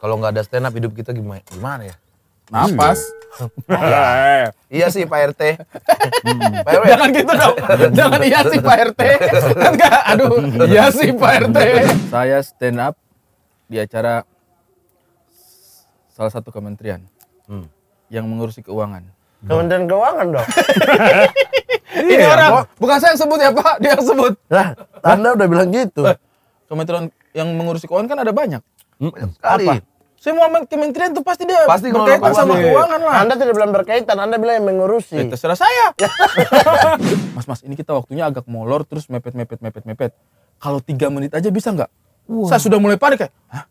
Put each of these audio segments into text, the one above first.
Kalau nggak ada stand up hidup kita gimana? Gimana ya? Napas. Iya. iya sih Pak RT. Hmm. Jangan gitu dong. Jangan iya sih Pak RT. enggak kan aduh, iya sih Pak RT. Saya stand up di acara salah satu kementerian hmm. yang mengurusi keuangan. Kementerian Keuangan dong. Ini iya, orang, kok. bukan saya yang sebut ya Pak, dia yang sebut. Lah, Tanda udah bilang gitu. Kementerian yang mengurusi keuangan kan ada banyak. Banyak hmm. Apa? Semua kementerian itu pasti dia pasti berkaitan pasti. sama keuangan lah. Anda tidak bilang berkaitan, Anda bilang yang mengurusi. Ya, terserah saya. mas, mas, ini kita waktunya agak molor terus mepet, mepet, mepet, mepet. Kalau tiga menit aja bisa nggak? Wow. Saya sudah mulai panik kayak, hah?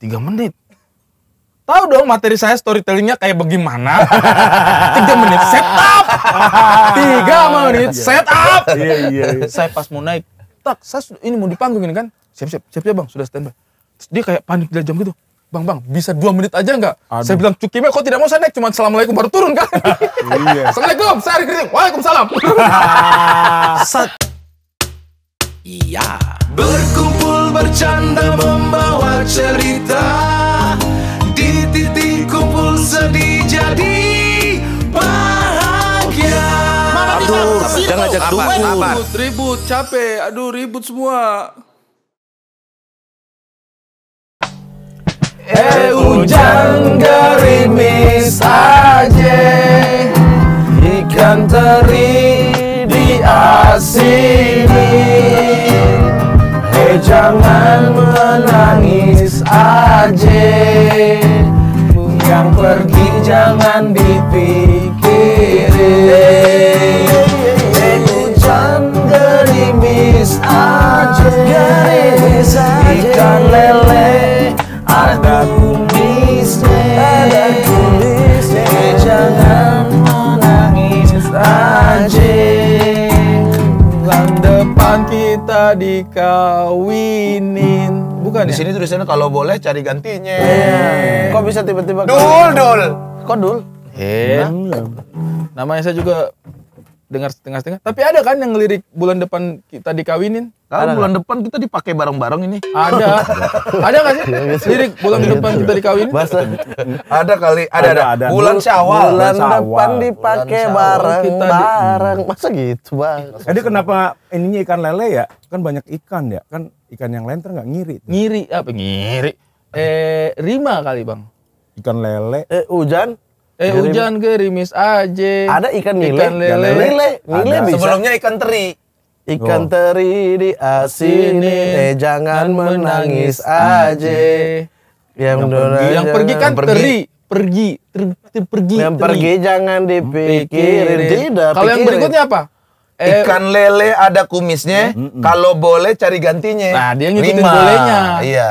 Tiga menit? Tahu dong materi saya storytellingnya kayak bagaimana? tiga menit setup. tiga iya, menit iya. set up. Iya, iya, iya. Saya pas mau naik, tak, saya ini mau dipanggung ini kan? Siap, siap, siap, siap bang, sudah standby. dia kayak panik dari jam gitu. Bang, bang, bisa dua menit aja nggak? Saya bilang, cukime kok tidak mau saya naik, cuma Assalamualaikum baru turun kan? Iya. Assalamualaikum, saya Arif Waalaikumsalam. Iya. Berkumpul bercanda membawa cerita Di titik kumpul sedih jadi bahagia Aduh, jangan ajak dulu Ribut, ribut, capek, aduh ribut semua Eh hujan gerimis aja Ikan teri di Eh jangan menangis aja Yang pergi jangan dipikirin Eh hujan gerimis aja Ikan lele ada kumisnya ada kumisnya jangan menangis aja bulan depan kita dikawinin bukan di ya? sini tulisannya kalau boleh cari gantinya yeah. kok bisa tiba-tiba dul dul kok dul Eh, namanya saya juga dengar setengah-setengah. Tapi ada kan yang ngelirik bulan depan kita dikawinin? Kan bulan gak? depan kita dipakai bareng-bareng ini. Ada. ada nggak sih? Lirik bulan iya. depan kita dikawinin? Masa? Ada kali, ada ada. ada. Bulan Syawal. Bulan, depan dipakai bareng-bareng. Di... Masa gitu, Bang? Jadi kenapa ininya ikan lele ya? Kan banyak ikan ya. Kan ikan yang lain nggak ngiri. Tuh. Ngiri apa ngiri? Eh, rima kali, Bang. Ikan lele. Eh, hujan? Eh hujan gerimis aja. Ada ikan nile. Ikan lele. Nile, nile bisa. Sebelumnya ikan teri. Ikan oh. teri di asini, eh jangan menangis, aja. Yang, yang pergi, yang pergi kan teri, pergi, pergi. Yang pergi jangan dipikirin. Tidak. Kalau yang berikutnya apa? Eh, ikan lele ada kumisnya. Kalau boleh cari gantinya. Nah dia ngikutin Lima. bolehnya. Iya.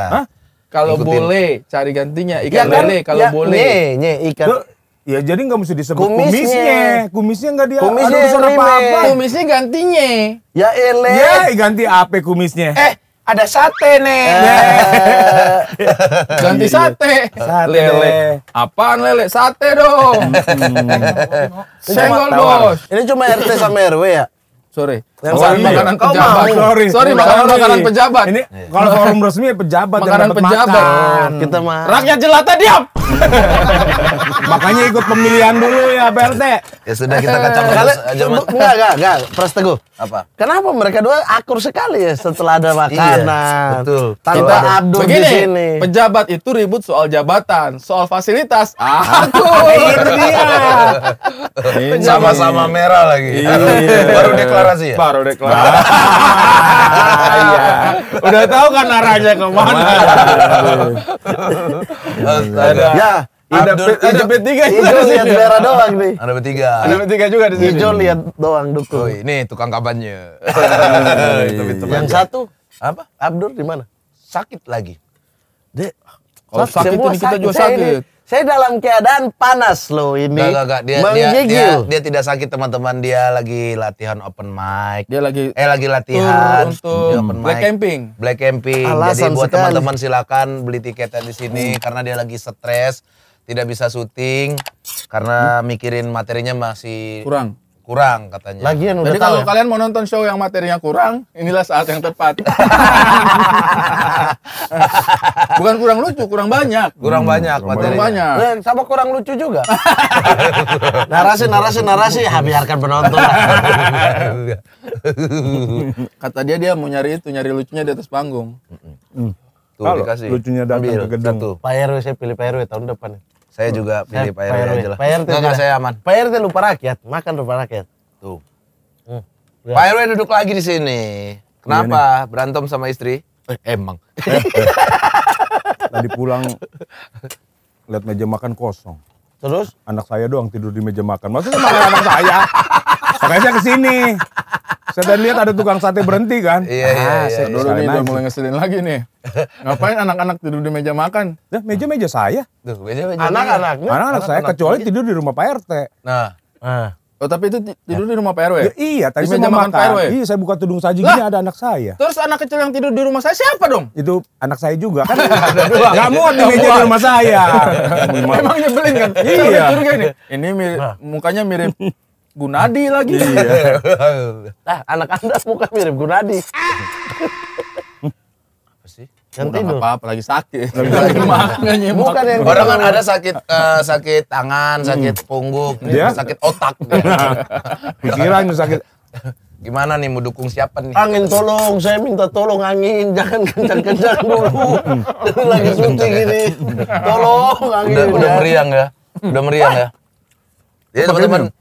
Kalau boleh cari gantinya ikan ya kan? lele. Kalau ya, boleh. Nih, ikan. Ya jadi nggak mesti disebut kumisnya. Kumisnya nggak dia kumisnya ada urusan apa-apa. Kumisnya gantinya. Ya ele. Ya ganti apa kumisnya? Eh ada sate nih. Eh. Ya. ganti iya, iya. sate. Sate. Lele. Apaan lele? Sate dong. Senggol bos. Ini cuma RT sama RW ya? Sorry. Yang oh, iya. makanan Kau pejabat. Mau. Sorry, sorry makanan sorry. makanan pejabat. Ini iya. kalau forum resmi pejabat makanan yang pejabat. Makan. Kita mah rakyat jelata diam. Makanya ikut pemilihan dulu ya BLT. Ya sudah kita eh, kacang terus aja. Enggak, enggak, enggak. Pres teguh. Apa? Kenapa mereka dua akur sekali ya setelah ada iya, makanan? Iya, betul. Tanpa Abdul Begini, di sini. Pejabat itu ribut soal jabatan, soal fasilitas. Ah, akur. itu dia. Sama-sama merah lagi. Iya. Baru deklarasi ya? kelar udah kelar. Ah, Iya. udah tahu kan arahnya kemana. Astaga. Ya, ada ada b 3 Ijo lihat merah doang nih. Ada b 3 Ada b 3 juga di sini. Ijo lihat doang dukung. Oh, ini tukang kabannya. Iya, yang satu apa? Abdur di mana? Sakit lagi. Dek, kalau sakit ini kita juga sakit. Saya dalam keadaan panas loh ini. Gak, gak, gak. Dia, dia, dia, dia, dia tidak sakit teman-teman. Dia lagi latihan open mic. Dia lagi eh lagi latihan untuk open black hmm. mic. camping. Black camping. Alasan Jadi buat teman-teman silakan beli tiketnya di sini hmm. karena dia lagi stres, tidak bisa syuting karena hmm. mikirin materinya masih kurang kurang katanya. Lagian udah Jadi kalau ya? kalian mau nonton show yang materinya kurang, inilah saat yang tepat. Bukan kurang lucu, kurang banyak. Hmm, kurang hmm, banyak kurang materinya. banyak. Dan sama kurang lucu juga. narasi narasi narasi ya biarkan penonton. Kata dia dia mau nyari itu, nyari lucunya di atas panggung. Hmm. Tuh, Halo, dikasih. lucunya datang Ambil, ke gedung. Satu. Pak RW saya pilih Pak RW tahun depan. Saya juga pilih eh, Pak RT aja lah. Pak RT enggak saya aman. Pak RT lupa rakyat, makan lupa rakyat. Tuh. Hmm. Pak RW duduk lagi di sini. Kenapa? Iya Berantem sama istri? Eh, emang. Tadi pulang lihat meja makan kosong. Terus? Anak saya doang tidur di meja makan. Maksudnya mana anak saya. Makanya saya kesini. Saya tadi lihat ada tukang sate berhenti kan. Iya, iya ah, iya, iya. Dulu nih udah mulai ngeselin lagi nih. Ngapain anak-anak tidur di meja makan? Nah, meja-meja saya. Tuh, meja-meja. Anak-anaknya? Anak-anak saya, kecuali iya. tidur di rumah Pak RT. Nah. nah. Oh tapi itu tidur di rumah Pak RW? Ya, iya, tadi saya makan, makan PRW. Iya, saya buka tudung saji gini ada anak saya. Terus anak kecil yang tidur di rumah saya siapa dong? Itu anak saya juga kan. Enggak muat di meja di rumah saya. Emang nyebelin kan? Iya. Ini nah. mukanya mirip Gunadi lagi. Iya. nah, anak Anda muka mirip Gunadi. apa sih? Yang apa-apa lagi sakit. Lagi sakit. Ya, Bukan yang Orang kan ada sakit uh, sakit tangan, hmm. sakit punggung, iya. ya, sakit otak. Pikiran sakit gimana nih mau dukung siapa nih? Angin tolong, saya minta tolong angin, jangan kencang-kencang dulu. lagi syuting ini. Tolong angin. Udah, udah ya. meriang ya? Udah meriang ya? Ya teman-teman,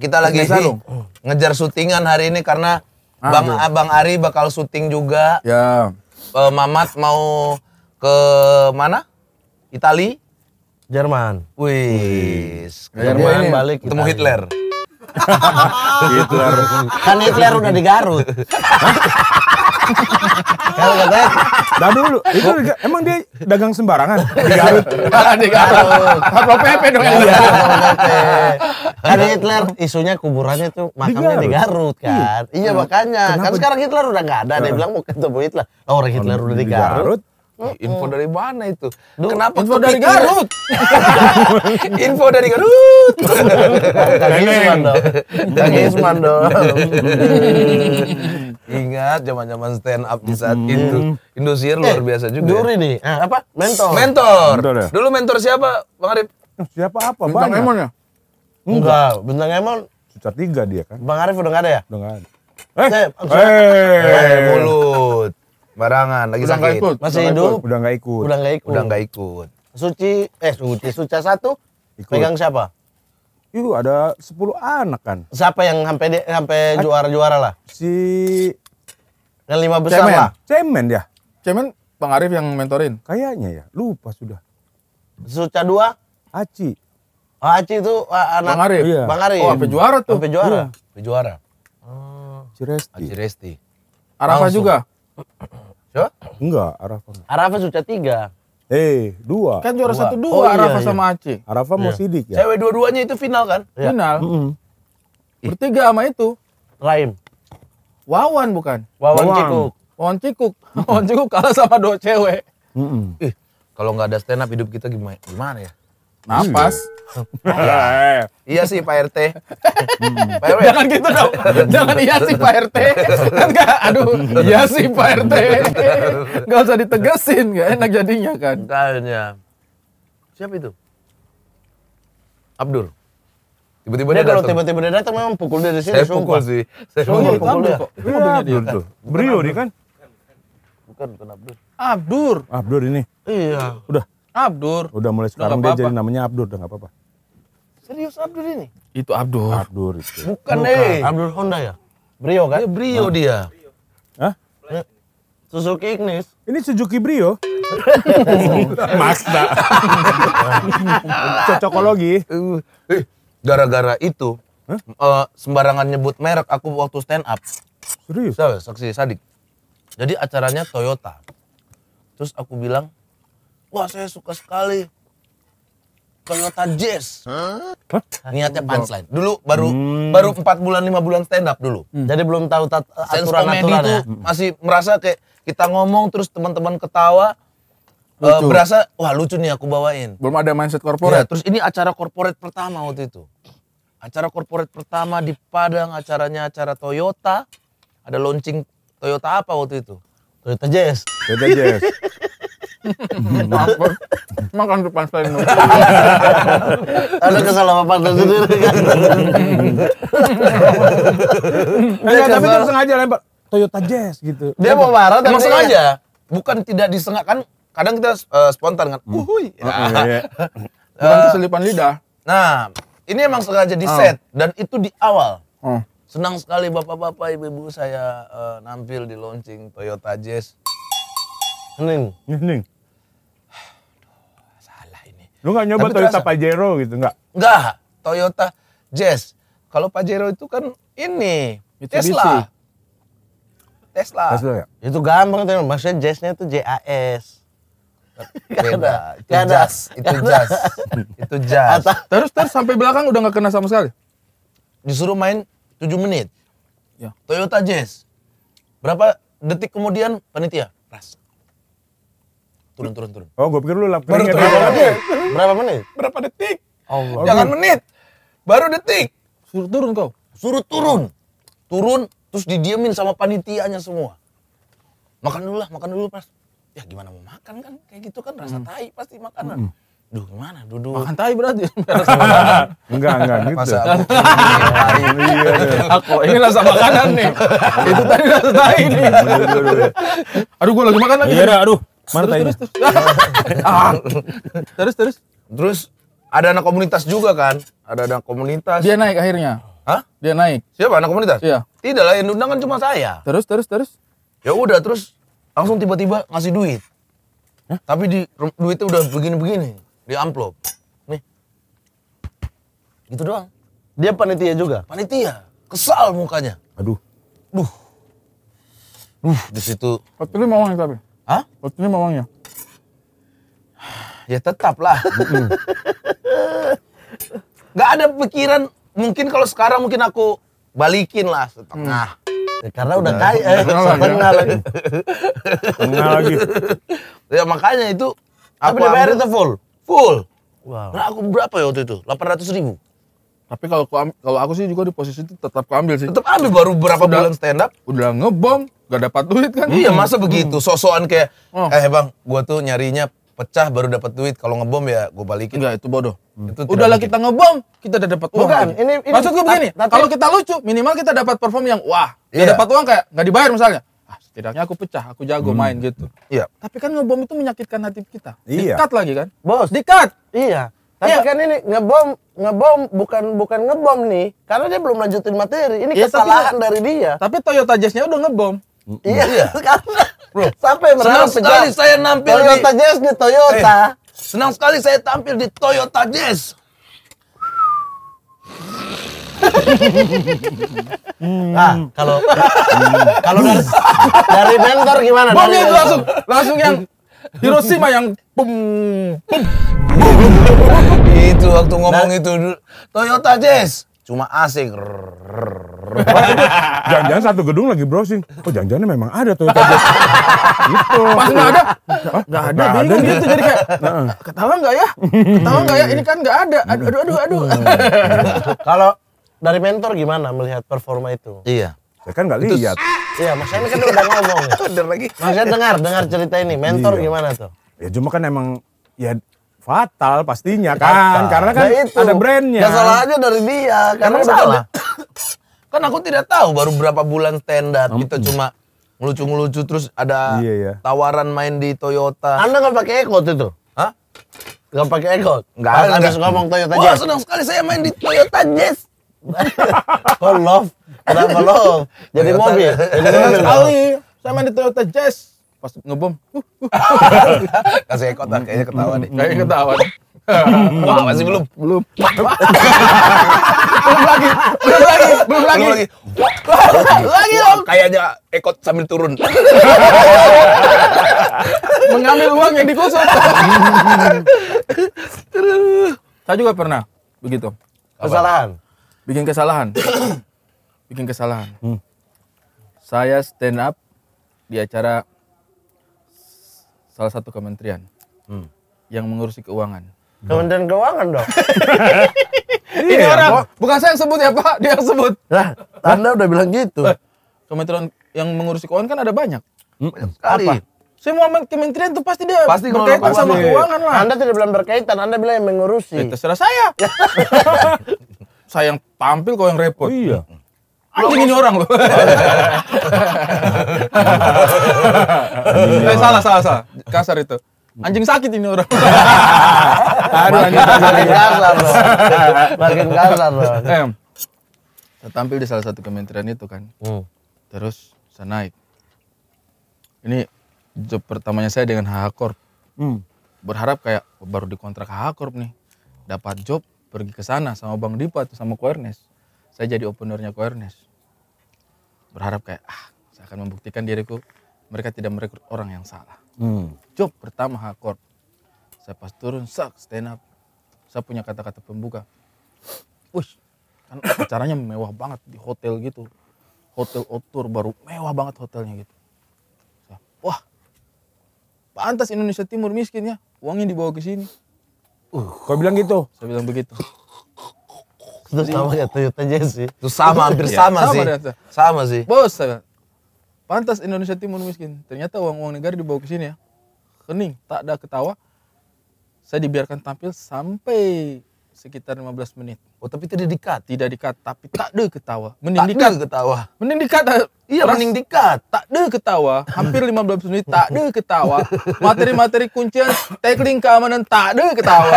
kita lagi oh. ngejar syutingan hari ini karena ah, Bang ya. Abang Ari bakal syuting juga. Ya. Uh, Mamat mau ke mana? Itali? Jerman. Wis. Jerman ini. Ya? balik ketemu Hitler. Hitler. kan Hitler udah di Garut. Kalau dah dulu itu oh. emang dia dagang sembarangan di Garut. Ah, di Garut. Satpol PP dong yang iya, Kan Hitler isunya kuburannya tuh makamnya di Garut, iya. kan. Iya makanya. Kan sekarang Hitler udah nggak ada. Dia bilang mau ketemu Hitler. Oh, orang Hitler udah di Garut info dari mana itu? Duh, Kenapa info dari Garut? info dari Garut. Kang Isman dong. Kang Ingat zaman-zaman stand up di saat hmm. itu. Indosiar eh, luar eh, biasa juga. Duri ya. nih. Ah, apa? Mentor. Mentor. mentor ya? Dulu mentor siapa, Bang Arif? Siapa apa? Bintang Emon ya? Enggak, Bintang Emon. Sutar tiga dia kan. Bang Arif udah gak ada ya? Udah gak ada. Eh, eh, eh, mulut. Barangan lagi udah sakit. Ikut. Masih hidup. Udah nggak ikut. Udah nggak ikut. Udah nggak ikut. Suci eh Suci suci satu ikut. pegang siapa? Itu ada 10 anak kan. Siapa yang sampai sampai juara-juara lah? Si yang lima besar Cemen. lah. Cemen ya. Cemen Bang Arif yang mentorin. Kayaknya ya. Lupa sudah. suci dua? Aci. Oh, Aci itu ah, anak Bang Arif. Iya. Bang Arif. Oh, sampai juara tuh. Sampai juara. Iya. Sampai juara. Hmm. Ciresti. Ciresti. Arafah juga. Enggak, Arafah. Arafah sudah tiga. Eh, hey, dua. Kan juara satu dua oh, iya, Arafah iya, sama Aceh. Arafah mau iya. sidik ya. Cewek dua-duanya itu final kan? Iya. Final. Mm -hmm. Bertiga sama itu. Raim. Wawan bukan? Wawan, Wawan. Cikuk. Wawan Cikuk. Wawan Cikuk kalah sama dua cewek. Mm -hmm. Ih, kalau nggak ada stand up hidup kita gimana, gimana ya? Napas. iya sih Pak RT. Hmm. Pak ya? Jangan gitu dong. Jangan iya sih Pak RT. Enggak, kan aduh, iya sih Pak RT. Gak usah ditegasin, enggak enak jadinya kan. Tanya. Siapa itu? Abdul. Tiba-tiba dia, kalau tiba-tiba dia datang memang pukul dia di sini. Saya pukul sih. Saya pukul, pukul dia. Iya, Abdul tuh. Brio dia kan? Bukan, bukan Abdul. Abdur. Abdur ini. Iya. Udah. Abdur. Udah mulai sekarang udah dia jadi namanya Abdur, udah nggak apa-apa. Serius Abdur ini? Itu Abdur. Abdur itu. Bukan, Bukan. Eh. Abdur Honda ya? Brio kan? Ya, Brio hmm. dia. Hah? Eh, Suzuki Ignis. Ini Suzuki Brio. Mazda. Cocokologi. Eh, gara-gara itu, huh? uh, eh, sembarangan nyebut merek aku waktu stand up. Serius? Saksi sadik. Jadi acaranya Toyota. Terus aku bilang, wah saya suka sekali Toyota Jazz. Huh? Niatnya punchline. Dulu baru hmm. baru 4 bulan lima bulan stand up dulu. Hmm. Jadi belum tahu aturan-aturan ya. Hmm. Masih merasa kayak kita ngomong terus teman-teman ketawa Uh, berasa wah lucu nih aku bawain. Belum ada mindset korporat. Ya, terus ini acara corporate pertama waktu itu. Acara corporate pertama di Padang, acaranya acara Toyota. Ada launching Toyota apa waktu itu? Toyota Jazz. Toyota Jazz. Mampus. Makan depan saya. Ada kesalahan apa sendiri kan. Enggak, tapi itu sengaja lempar. Toyota Jazz gitu. Dia mau marah tapi sengaja. Bukan tidak disengak kan? Kadang kita eh, spontan kan. Hmm. Uhuy. Oh, iya, iya. selipan Bukan eh, lidah. Nah, ini emang sengaja di set oh. dan itu di awal. Oh. Senang sekali bapak-bapak, ibu-ibu saya uh, nampil di launching Toyota Jazz. Seneng. Seneng. Lu gak nyoba Tapi Toyota terasa. Pajero gitu nggak? Nggak, Toyota Jazz. Kalau Pajero itu kan ini Mitsubishi. Tesla. Tesla. Tesla ya? Itu gampang tuh, maksudnya jazznya itu JAS. Beda, itu gak jazz, itu jazz, itu jazz. Terus terus sampai belakang udah nggak kena sama sekali. Disuruh main 7 menit. Ya. Toyota Jazz. Berapa detik kemudian panitia? Ras, Turun, turun, turun. Oh, gue pikir lu lap Baru iya, turun. Iya, iya. Berapa menit? Berapa detik? oh, Jangan menit. Baru detik. Suruh turun kau. Suruh turun. Turun, terus didiemin sama panitianya semua. Makan dulu lah, makan dulu pas. Ya gimana mau makan kan? Kayak gitu kan rasa hmm. tai pasti makanan. Hmm. Duh gimana duduk. Makan tai berarti. enggak, enggak gitu. Masa aku iya, Aku ini rasa makanan nih. Itu tadi rasa tai nih. aduh gua lagi makan lagi. Iya, aduh. Mana terus, terus, terus. ah. terus terus terus ada anak komunitas juga kan ada anak komunitas dia naik akhirnya Hah? dia naik siapa anak komunitas iya tidak lah yang undang kan cuma saya terus terus terus ya udah terus langsung tiba-tiba ngasih duit Hah? tapi di duitnya udah begini-begini di amplop nih gitu doang dia panitia juga panitia kesal mukanya aduh duh duh di situ tapi lu mau naik tapi Hah? Ini bawangnya. Ya tetap lah. Gak ada pikiran, mungkin kalau sekarang mungkin aku balikin lah setengah. Hmm. Ya, karena udah kaya, eh, setengah lagi. Setengah lagi. Ya makanya itu. Tapi DPR itu full? Full. Wow. Nah, aku berapa ya waktu itu? 800 ribu. Tapi kalau kalau aku sih juga di posisi itu tetap ambil sih. Tetap ambil baru berapa Sudah, bulan stand up? Udah ngebom, gak dapat duit kan? Iya, hmm. masa hmm. begitu? Sosokan kayak, oh. eh bang, gue tuh nyarinya pecah baru dapat duit. Kalau ngebom ya gue balikin. Enggak, itu bodoh. Hmm. Itu Udahlah lah kita ngebom, kita udah dapat uang. Bukan, ini, ini maksud gue begini, kalau kita lucu, minimal kita dapat perform yang wah, Gak iya. dapat uang kayak nggak dibayar misalnya. Ah, setidaknya aku pecah, aku jago hmm. main gitu. Iya. Tapi kan ngebom itu menyakitkan hati kita. Iya. Dikat lagi kan? Bos, dikat. Iya. Tapi iya. kan ini ngebom ngebom bukan bukan ngebom nih, karena dia belum lanjutin materi. Ini iya, kesalahan tapi, dari dia. Tapi Toyota Jazznya udah ngebom. Iya, karena iya. Bro, sampai senang sekali saya nampil Toyota di Jazz di Toyota. Eh, senang sekali saya tampil di Toyota Jazz. nah, kalau hmm. kalau dari, dari mentor gimana? Bom itu langsung langsung yang Hiroshima yang pum pum. itu waktu ngomong nah, itu Toyota Jazz cuma asing. Jangan-jangan satu gedung lagi browsing. Oh jangan-jangan memang ada tuh Jazz. gitu. Pas nggak ada, nggak ada. ada gitu jadi kayak ketawa nggak ya? Ketawa nggak ya? Ini kan nggak ada. Aduh aduh aduh Kalau dari mentor gimana melihat performa itu? Iya. Saya kan nggak lihat. Iya, maksudnya kan udah ngomong. udah lagi. Maksudnya dengar, dengar cerita ini. Mentor iya. gimana tuh? Ya cuma kan emang ya fatal pastinya kan, fatal. kan karena kan nah, itu. ada brandnya salah aja dari dia karena salah kan aku tidak tahu baru berapa bulan stand up kita gitu, hmm. cuma ngelucu-ngelucu terus ada iya, iya. tawaran main di Toyota anda nggak pakai ekot itu Hah? nggak pakai ekot nggak ada habis ngomong Toyota Jazz senang sekali saya main di Toyota Jazz kok oh, love kenapa love jadi mobil jadi mobil saya main di Toyota Jazz pas ngebom kasih uh, uh. ekot lah kayaknya ketawa nih kayaknya ketawa nih Wah, masih belum. Belum. belum lagi. Belum lagi. Belum lagi. Belum lagi. lagi dong. Kayaknya ekot sambil turun. Mengambil uang yang dikusut. Saya juga pernah begitu. Kesalahan. Bikin kesalahan. Bikin kesalahan. Hmm. Saya stand up di acara salah satu kementerian hmm. yang mengurusi keuangan. Kementerian Keuangan dong. ini iya, orang kok. bukan saya yang sebut ya Pak, dia yang sebut. Lah, Anda udah bilang gitu. Kementerian yang mengurusi keuangan kan ada banyak. Hmm. sekali. Apa? Semua kementerian itu pasti dia pasti berkaitan pasti. sama ya. keuangan lah. Anda tidak bilang berkaitan, Anda bilang yang mengurusi. itu ya, terserah saya. saya yang tampil kok yang repot. Iya. Anjing ini orang loh. Iya. eh, salah, salah, salah. Kasar itu. Anjing sakit ini orang. Aduh, anjing kasar. loh. Makin kasar loh. tampil di salah satu kementerian itu kan. Hmm. Terus saya naik. Ini job pertamanya saya dengan HH Corp. Hmm. Berharap kayak baru dikontrak HH Corp nih. Dapat job pergi ke sana sama Bang Dipa atau sama Kuernes saya jadi openernya Koernes berharap kayak ah saya akan membuktikan diriku mereka tidak merekrut orang yang salah hmm. job pertama hakor saya pas turun sak stand up saya punya kata-kata pembuka Wih, kan acaranya mewah banget di hotel gitu hotel outdoor baru mewah banget hotelnya gitu saya, wah pantas Indonesia Timur miskin ya uangnya dibawa ke sini uh kau bilang gitu saya bilang begitu Terus namanya Toyota Jesse. Itu sama, hampir sama, sama sih. Ternyata. Sama sih. Bos, eh, pantas Indonesia Timur miskin. Ternyata uang-uang negara dibawa ke sini ya. Kening, tak ada ketawa. Saya dibiarkan tampil sampai sekitar 15 menit. Oh, tapi tidak dekat, Tidak dekat, tapi tak ada ketawa. Mending tak dekat ketawa. Mending dekat. Iya, mending dekat. Tak ada ketawa. Hampir 15 menit tak ada ketawa. Materi-materi kuncian tackling keamanan tak ada ketawa.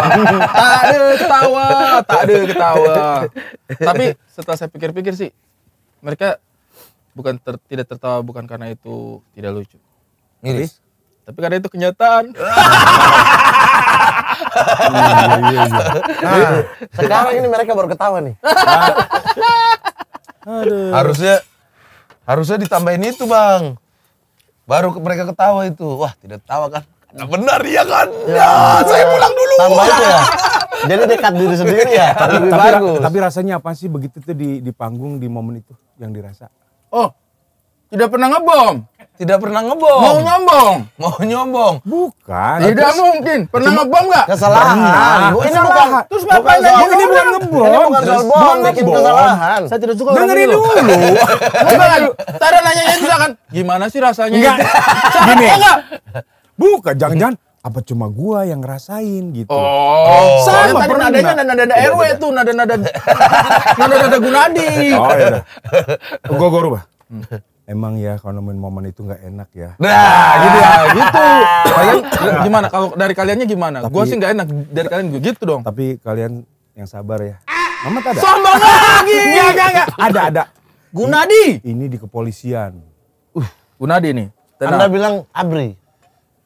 tak ada ketawa, tak ada ketawa. tapi setelah saya pikir-pikir sih mereka bukan ter, tidak tertawa bukan karena itu tidak lucu. Miris. tapi karena itu kenyataan. Nah, sekarang ini mereka baru ketawa nih. Nah. Aduh. Harusnya harusnya ditambahin itu bang. Baru mereka ketawa itu. Wah tidak ketawa kan? Nah, benar ya kan? Ya, ya, saya pulang dulu. Tambah itu ya. Jadi dekat diri sendiri ya. Tapi, tapi, bagus. Tapi rasanya apa sih begitu tuh di, di panggung di momen itu yang dirasa? Oh, tidak pernah ngebom. Tidak pernah ngebom. Mau nyombong. Mau nyombong. Bukan. Tidak terus, mungkin. Pernah ngebom nggak? Kesalahan. Pernah. Ini bukan. Terus ngapain lagi? Ini bukan ngebom. Ini bukan ngebom. Bukan Bikin kesalahan. Saya tidak suka Dengerin dulu. Bukan. Tadi ini juga kan. Gimana sih rasanya? Enggak. Gini. Enggak. Bukan. Jangan-jangan apa cuma gua yang ngerasain gitu. Oh. Sama tadi pernah. nadanya nada-nada iya, RW tuh, nada-nada nada-nada Gunadi. Oh iya. Gua gua rubah. Hmm emang ya kalau nemuin momen itu nggak enak ya. Nah, gitu ya, gitu. kalian nah. gimana? Kalau dari kaliannya gimana? Tapi, gua sih nggak enak dari kalian gue gitu dong. Tapi kalian yang sabar ya. Ah. Mama ada. Sombong lagi. Enggak, enggak, enggak. Ada, ada. Gunadi. Ini, ini di kepolisian. Uh, Gunadi nih. Tenang. Anda bilang Abri.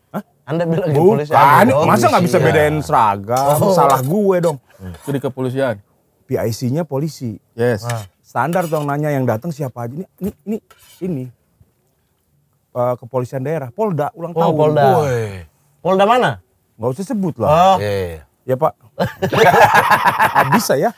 Hah? Anda bilang di kepolisian. Oh, masa nggak bisa iya. bedain seragam? Oh. Salah gue dong. Itu di kepolisian. PIC-nya polisi. Yes. Ah standar dong nanya yang datang siapa aja ini ini ini ini uh, kepolisian daerah Polda ulang oh, tahun Polda Boy. Polda mana nggak usah sebut lah oh. yeah. Iya. Iya, ya Pak habis saya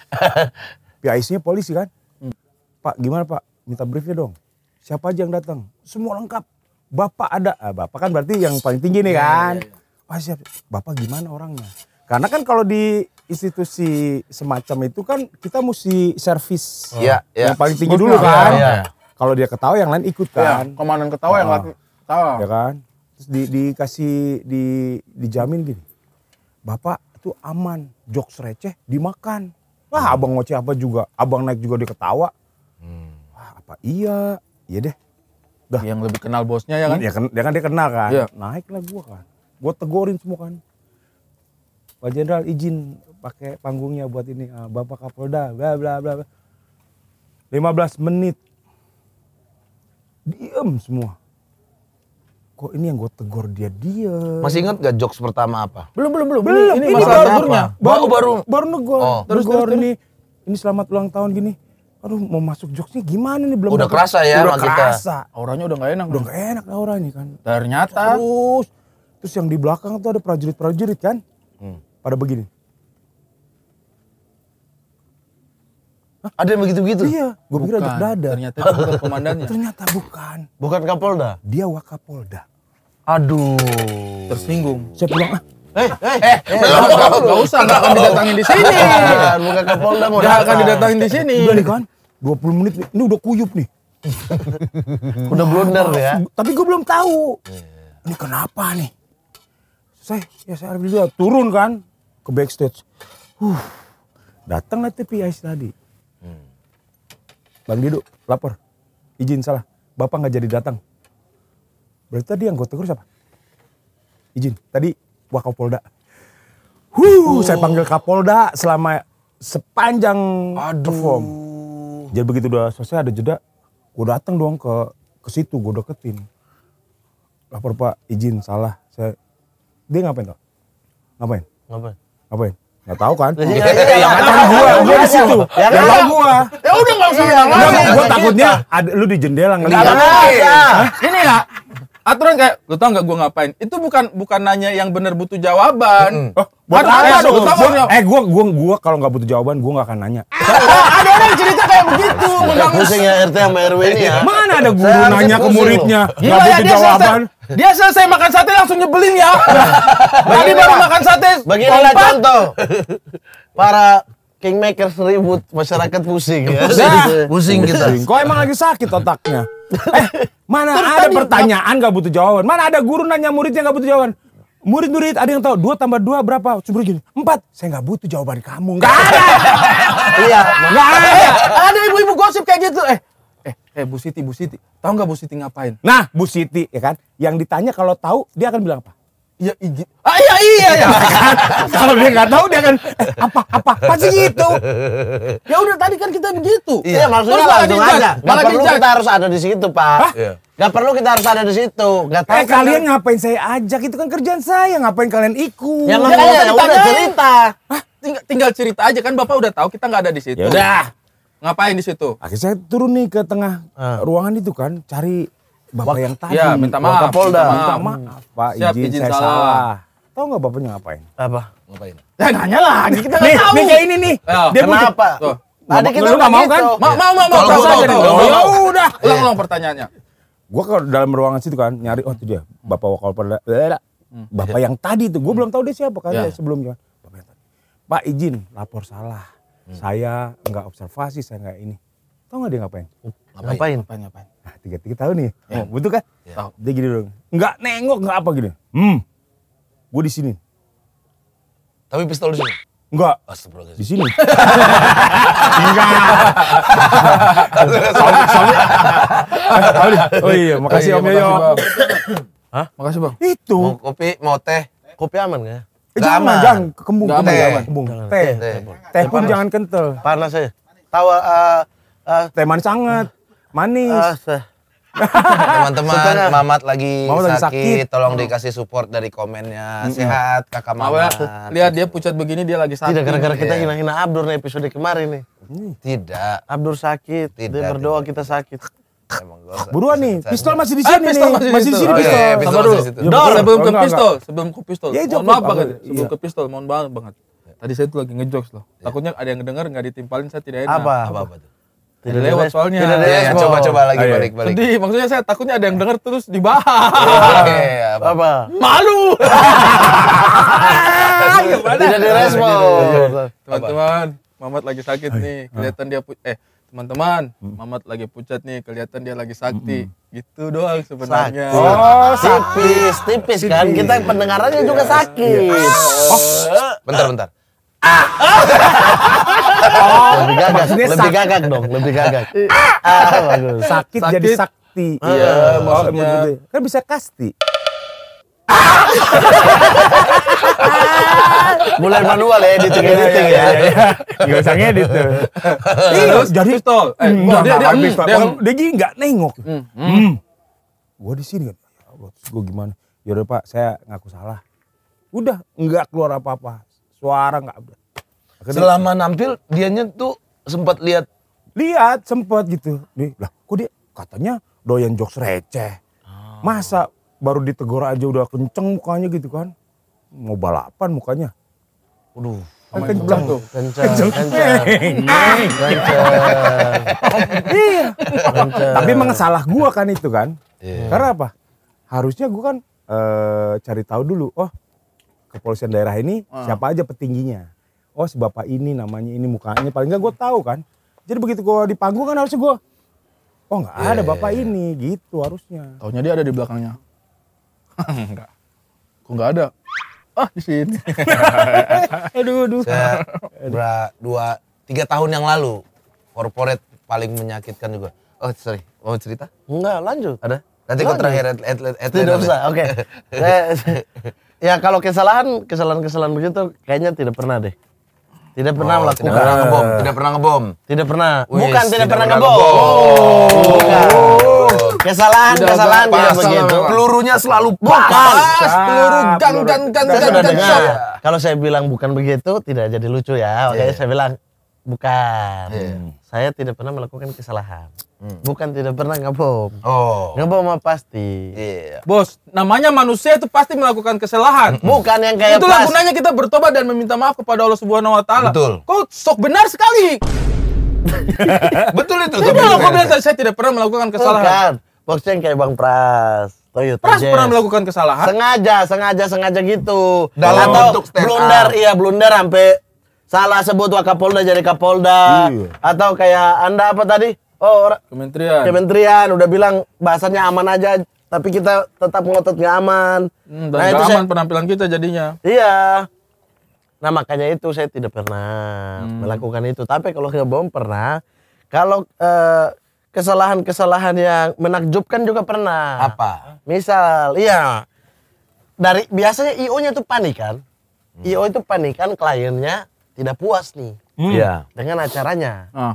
PIC-nya polisi kan hmm. Pak gimana Pak minta briefnya dong siapa aja yang datang semua lengkap Bapak ada ah, Bapak kan berarti yang paling tinggi nih iya, kan yeah, yeah, yeah. Wah, siap. Bapak gimana orangnya karena kan kalau di institusi semacam itu kan kita mesti servis oh. ya, ya. yang paling tinggi dulu kan. Ya, ya. Kalau dia ketawa yang lain ikut iya, kan. Ya, komandan ketawa oh. yang nah. lain ketawa. Ya kan? Terus di, dikasih di dijamin gini. Bapak itu aman, jok receh dimakan. Wah, hmm. abang ngoceh apa juga, abang naik juga diketawa. Hmm. Wah, apa iya? Iya deh. Dah. Yang lebih kenal bosnya ya kan? Ya kan, dia kan dia kenal kan. Ya. Naiklah gua kan. Gua tegurin semua kan. Pak Jenderal izin pakai panggungnya buat ini uh, Bapak Kapolda bla bla bla 15 menit diem semua kok ini yang gue tegur dia dia masih ingat gak jokes pertama apa belum belum belum belum ini, ini, ini baru, apa? baru baru baru negor oh. terus gue ini ini selamat ulang tahun gini aduh mau masuk jokesnya gimana nih belum udah bakal. kerasa ya udah kerasa orangnya udah gak enak udah gak enak lah auranya kan ternyata terus terus yang di belakang tuh ada prajurit prajurit kan hmm. pada begini Ada yang begitu-begitu? Iya, gue pikir ajak dada. Ternyata itu bukan komandannya. Ternyata bukan. Bukan Kapolda? Dia Wakapolda. Aduh. Tersinggung. Saya pulang ah. Eh, eh, eh, belum, eh. belum, usah, nggak akan didatangin di sini. Bukan Kapolda mau Nggak akan didatangin di sini. Udah nih kan, 20 menit, ini udah kuyup nih. udah blunder ya. Tapi gue belum tahu. Ini kenapa nih? Saya, ya saya harus juga turun kan ke backstage. Uh, datanglah TPI tadi Bang Dido, lapor. Izin salah, Bapak nggak jadi datang. Berarti tadi yang gue tegur siapa? Izin, tadi Wakapolda. Huh, oh. saya panggil Kapolda selama sepanjang Aduh. perform. Jadi begitu udah selesai ada jeda, gue datang dong ke ke situ, gue deketin. Lapor Pak, izin salah. Saya dia ngapain tuh? Ngapain? Ngapain? Ngapain? Gak tahu kan? Iya, yang ya, gue, gue ya, ya, ya, ya, udah gak usah iya, nggak iya, gue iya. takutnya ada, lu di jendela ngelihat iya. ini ya, aturan kayak lu tau nggak gue ngapain itu bukan bukan nanya yang bener butuh jawaban mm oh, buat apa dong gua, eh gue gue gue kalau nggak butuh jawaban gue nggak akan nanya ada orang cerita kayak begitu pusing ya rt sama rw ini ya mana ada guru Saya nanya ke muridnya nggak ya, butuh jawaban dia selesai makan sate langsung nyebelin ya tadi baru makan sate beginilah contoh para Kingmaker seribut, masyarakat pusing ya. Nah, pusing kita. Kok emang lagi sakit otaknya? eh, mana Terus ada pertanyaan gak butuh jawaban? Mana ada guru nanya murid yang gak butuh jawaban? Murid-murid ada yang tahu dua tambah dua berapa? Coba gini, empat. Saya nggak butuh jawaban kamu. Gak ada. iya, Gak ada. Iya. ada ibu-ibu gosip kayak gitu. Eh, eh, eh, Bu Siti, Bu Siti. Tahu nggak Bu Siti ngapain? Nah, Bu Siti, ya kan? Yang ditanya kalau tahu dia akan bilang apa? Iya izin ah iya iya ya kalau dia nggak tahu dia kan eh, apa apa pasti gitu ya udah tadi kan kita begitu iya maksudnya langsung aja iya. nggak perlu kita harus ada di situ pak Hah? Gak perlu kita harus ada di situ. Gak tahu eh, kan kalian ngapain saya ajak itu kan kerjaan saya. Ngapain kalian ikut? Ya, ya, ya, ya udah cerita. Hah? Tinggal, tinggal cerita aja kan Bapak udah tahu kita nggak ada di situ. Ya udah. Ngapain di situ? Akhirnya saya turun nih ke tengah uh. ruangan itu kan cari bapak Wak, yang tadi. Ya, minta maaf. Kapolda. Minta maaf. maaf. Pak, Siap, izin, izin saya salah. salah. Tahu nggak bapaknya ngapain? Apa? Ngapain? Ya nanya lagi kita nggak tahu. Nih kayak ini nih. Ya, dia kenapa? Tuh. Ada kita nggak mau kan? Mau mau mau mau. Tahu aja Ya udah. Ulang ulang pertanyaannya. Gue ke dalam ruangan situ kan nyari oh itu dia bapak wakil polda. Hmm. Bapak yang tadi itu gue belum tahu dia siapa kan ya. sebelumnya. Bapak yang tadi. Pak izin lapor salah. Hmm. Saya nggak observasi, saya nggak ini. Tahu nggak dia ngapain? Ngapain? Ngapain? Ngapain? Nah, tiga tiga tahun nih. Ya. Oh, butuh kan? Ya. Tahu. Oh, dia gini dong. Enggak nengok enggak apa gini. Hmm. Gue di sini. Tapi pistol di sini. Enggak. Astagfirullah. Di sini. Enggak. sorry, sorry, oh iya, oh iya, makasih Om Yoyo. Hah? Makasih Bang. Itu. Mau kopi, mau teh. Kopi aman gak? Eh, jangan, jangan, kembung, teh, kembung, teh, teh pun jangan kental. Panas aja. Tawa, uh, ah, ah. teh manis sangat manis. teman ah, Teman-teman, Mamat lagi, Mamat sakit, lagi sakit, tolong dikasih support dari komennya. -hmm. Sehat kakak Mamat. Lihat dia pucat begini dia lagi sakit. Tidak gara-gara kita iya. hina-hina Abdur nih episode kemarin nih. Hmm. Tidak. Abdur sakit, tidak, dia berdoa tidak. kita sakit. Emang Buruan nih, pistol masih di eh, sini eh, pistol masih, masih di sini pistol. Oh, iya, pistol iya, Dor, iya, sebelum ke pistol, sebelum ke pistol. Ya, mohon maaf banget, sebelum ke pistol, mohon maaf banget. Tadi saya tuh lagi ngejokes loh. Takutnya ada yang dengar nggak ditimpalin saya tidak enak. Apa? Apa apa apa. Tidak lewat soalnya. Tidak lewat. Ya, coba-coba lagi balik-balik. Iya. Sedih, maksudnya saya takutnya ada yang dengar terus dibahas. Oke, iya, iya, apa? apa? Malu. Tidak respon. Teman-teman, Mamat lagi sakit nih. Kelihatan dia eh teman-teman, hmm. Mamat lagi pucat nih, kelihatan dia lagi sakti. Hmm. Gitu doang sebenarnya. Oh, tipis, tipis kan. Kita pendengarannya juga sakit. Oh. Oh. bentar, bentar. Ah. ah. Oh, lebih gagak. Maksudnya lebih sakit. gagak dong, lebih gagak. Iya. ah, bagus. Sakit, sakit, jadi sakti. Iya, oh, maksudnya. Kan bisa kasti. Ah! Mulai manual ya editing iya, iya, editing ya. Enggak usah ngedit tuh. Terus jadi pistol. Eh, hmm, dia, dia, dia, dia, dia, dia enggak nengok. Hmm, hmm. hmm. Gua di sini kan. Gua gimana? Ya udah Pak, saya ngaku salah. Udah enggak keluar apa-apa. Suara enggak Selama nampil dianya tuh sempat lihat lihat sempat gitu. Dia, lah kok dia katanya doyan jokes receh. Oh. Masa baru ditegur aja udah kenceng mukanya gitu kan. Mau balapan mukanya. Waduh. Kan kenceng Kenceng. Kenceng. Iya. Tapi emang salah gua kan itu kan. Yeah. Karena apa? Harusnya gua kan ee, eh, cari tahu dulu. Oh kepolisian daerah ini uh. siapa aja petingginya oh si bapak ini namanya ini mukanya paling nggak gue tahu kan jadi begitu gue di panggung kan harusnya gue oh nggak yeah, ada iya, bapak iya. ini gitu harusnya tahunya dia ada di belakangnya enggak kok nggak ada ah di sini aduh aduh saya, dua tiga tahun yang lalu corporate paling menyakitkan juga oh sorry mau cerita enggak lanjut ada nanti kau terakhir atlet atlet at, tidak usah oke okay. Eh, ya kalau kesalahan kesalahan kesalahan begitu kayaknya tidak pernah deh tidak pernah oh, melakukan. Tidak pernah ngebom. Tidak pernah ngebom. Tidak pernah. Bukan tidak, tidak pernah ngebom. Oh. Bukan. Kesalahan, tidak kesalahan tidak begitu. Pelurunya selalu bukan. Pas, peluru gang gang gang gang gang. Kalau saya bilang bukan begitu, tidak jadi lucu ya. Oke, yeah. saya bilang bukan. Yeah. Saya tidak pernah melakukan kesalahan. Hmm. Bukan tidak pernah ngebom. Oh. Ngebom mah pasti. Iya. Yeah. Bos, namanya manusia itu pasti melakukan kesalahan. Bukan yang kayak Itulah pas. gunanya kita bertobat dan meminta maaf kepada Allah Subhanahu wa taala. Betul. Kok sok benar sekali. Betul itu. Tapi kalau kau bilang saya tidak pernah melakukan kesalahan. Bukan. yang kayak Bang Pras. Toyota Pras pernah melakukan kesalahan? Sengaja, sengaja, sengaja gitu. Dalam Atau bentuk blunder, up. iya blunder sampai salah sebut Wakapolda jadi Kapolda. Iya. Atau kayak Anda apa tadi? oh orang kementerian kementerian udah bilang bahasanya aman aja tapi kita tetap ngotot nggak aman hmm, dan nah, itu aman saya, penampilan kita jadinya iya nah makanya itu saya tidak pernah hmm. melakukan itu tapi kalau bom pernah kalau eh, kesalahan-kesalahan yang menakjubkan juga pernah apa misal iya dari biasanya io nya tuh panik kan hmm. io itu panik kan kliennya tidak puas nih hmm. Iya. dengan acaranya. Oh.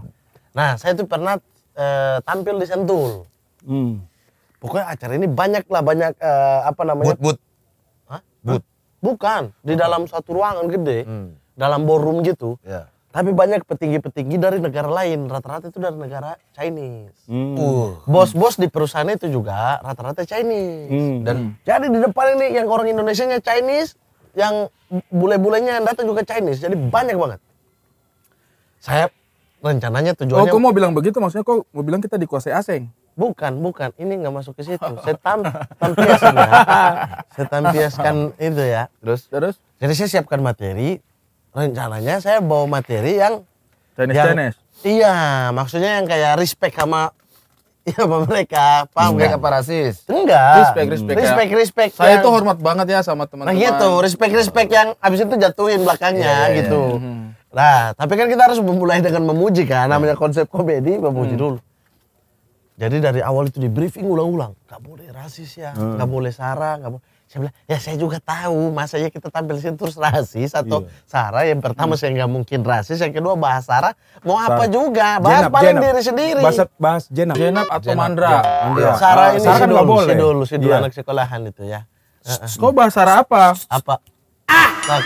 Nah, saya itu pernah uh, tampil di Sentul. Hmm. Pokoknya acara ini banyak lah eh, banyak uh, apa namanya? But but. Hah? But. Bukan di dalam satu ruangan gede, hmm. dalam ballroom gitu. Yeah. Tapi banyak petinggi-petinggi dari negara lain, rata-rata itu dari negara Chinese. Hmm. Uh. Bos-bos di perusahaan itu juga rata-rata Chinese. Hmm. Dan hmm. jadi di depan ini yang orang Indonesia-nya Chinese, yang bule-bulenya yang datang juga Chinese. Jadi banyak banget. Saya rencananya oh, tujuannya. Oh, kok mau bilang begitu? Maksudnya kok mau bilang kita dikuasai asing? Bukan, bukan. Ini nggak masuk ke situ. Oh. Setan, setan tampiaskan ya. Setan tampiaskan itu ya. Terus, terus. Jadi saya siapkan materi. Rencananya saya bawa materi yang tenis yang, tenis. Iya, maksudnya yang kayak respect sama Iya sama mereka, paham gak apa rasis? Enggak. Respect, respect. Respect, respect. Saya yang... itu hormat banget ya sama nah, iya teman-teman. Nah gitu, respect, respect yang abis itu jatuhin belakangnya yeah, iya, iya. gitu. Yeah, hmm. yeah. Nah, tapi kan kita harus memulai dengan memuji kan, iya. namanya konsep komedi memuji hmm. dulu. Jadi dari awal itu di briefing ulang-ulang, gak boleh rasis ya, hmm. nggak gak boleh sara, gak boleh. Saya bilang, ya saya juga tahu, masanya kita tampil sini terus rasis atau iya. sarah sara yang pertama hmm. saya nggak mungkin rasis, yang kedua bahas sara, mau sara. apa juga, bahas jenap, paling jenap. diri sendiri. Bahas, bahas jenap. Jenap atau jenap, mandra. Jenap. mandra. Sara ah, ini sidul, kan sidul boleh. dulu, si dulu iya. anak sekolahan itu ya. Kok bahas sara apa? Apa? Ah.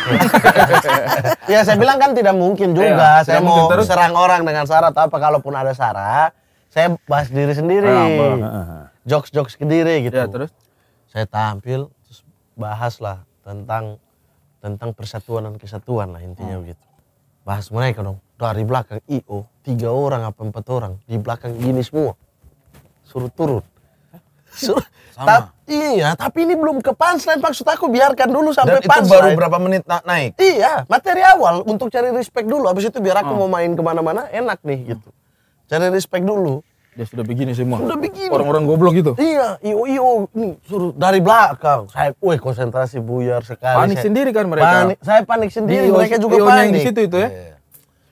ya saya bilang kan tidak mungkin iya, juga. Ayo, saya mau terus. serang orang dengan syarat apa kalaupun ada syarat, saya bahas diri sendiri. Ah, ah, ah. Jokes-jokes sendiri gitu. Ya, terus saya tampil terus bahaslah tentang tentang persatuan dan kesatuan lah intinya hmm. begitu. Bahas mereka dong. Dari belakang IO, tiga orang apa empat orang, di belakang gini semua. Suruh turun. Sama. Ta iya, tapi ini belum ke punchline maksud aku biarkan dulu sampai Dan punchline. baru berapa menit na naik? Iya, materi awal untuk cari respect dulu. Habis itu biar aku oh. mau main kemana-mana enak nih hmm. gitu. Cari respect dulu. Ya sudah begini semua. Sudah begini. Orang-orang goblok gitu. Iya, iyo iyo nih suruh dari belakang. Saya woi konsentrasi buyar sekali. Panik saya, sendiri kan mereka. Panik, saya panik sendiri, di mereka juga panik. di situ itu ya. Yeah.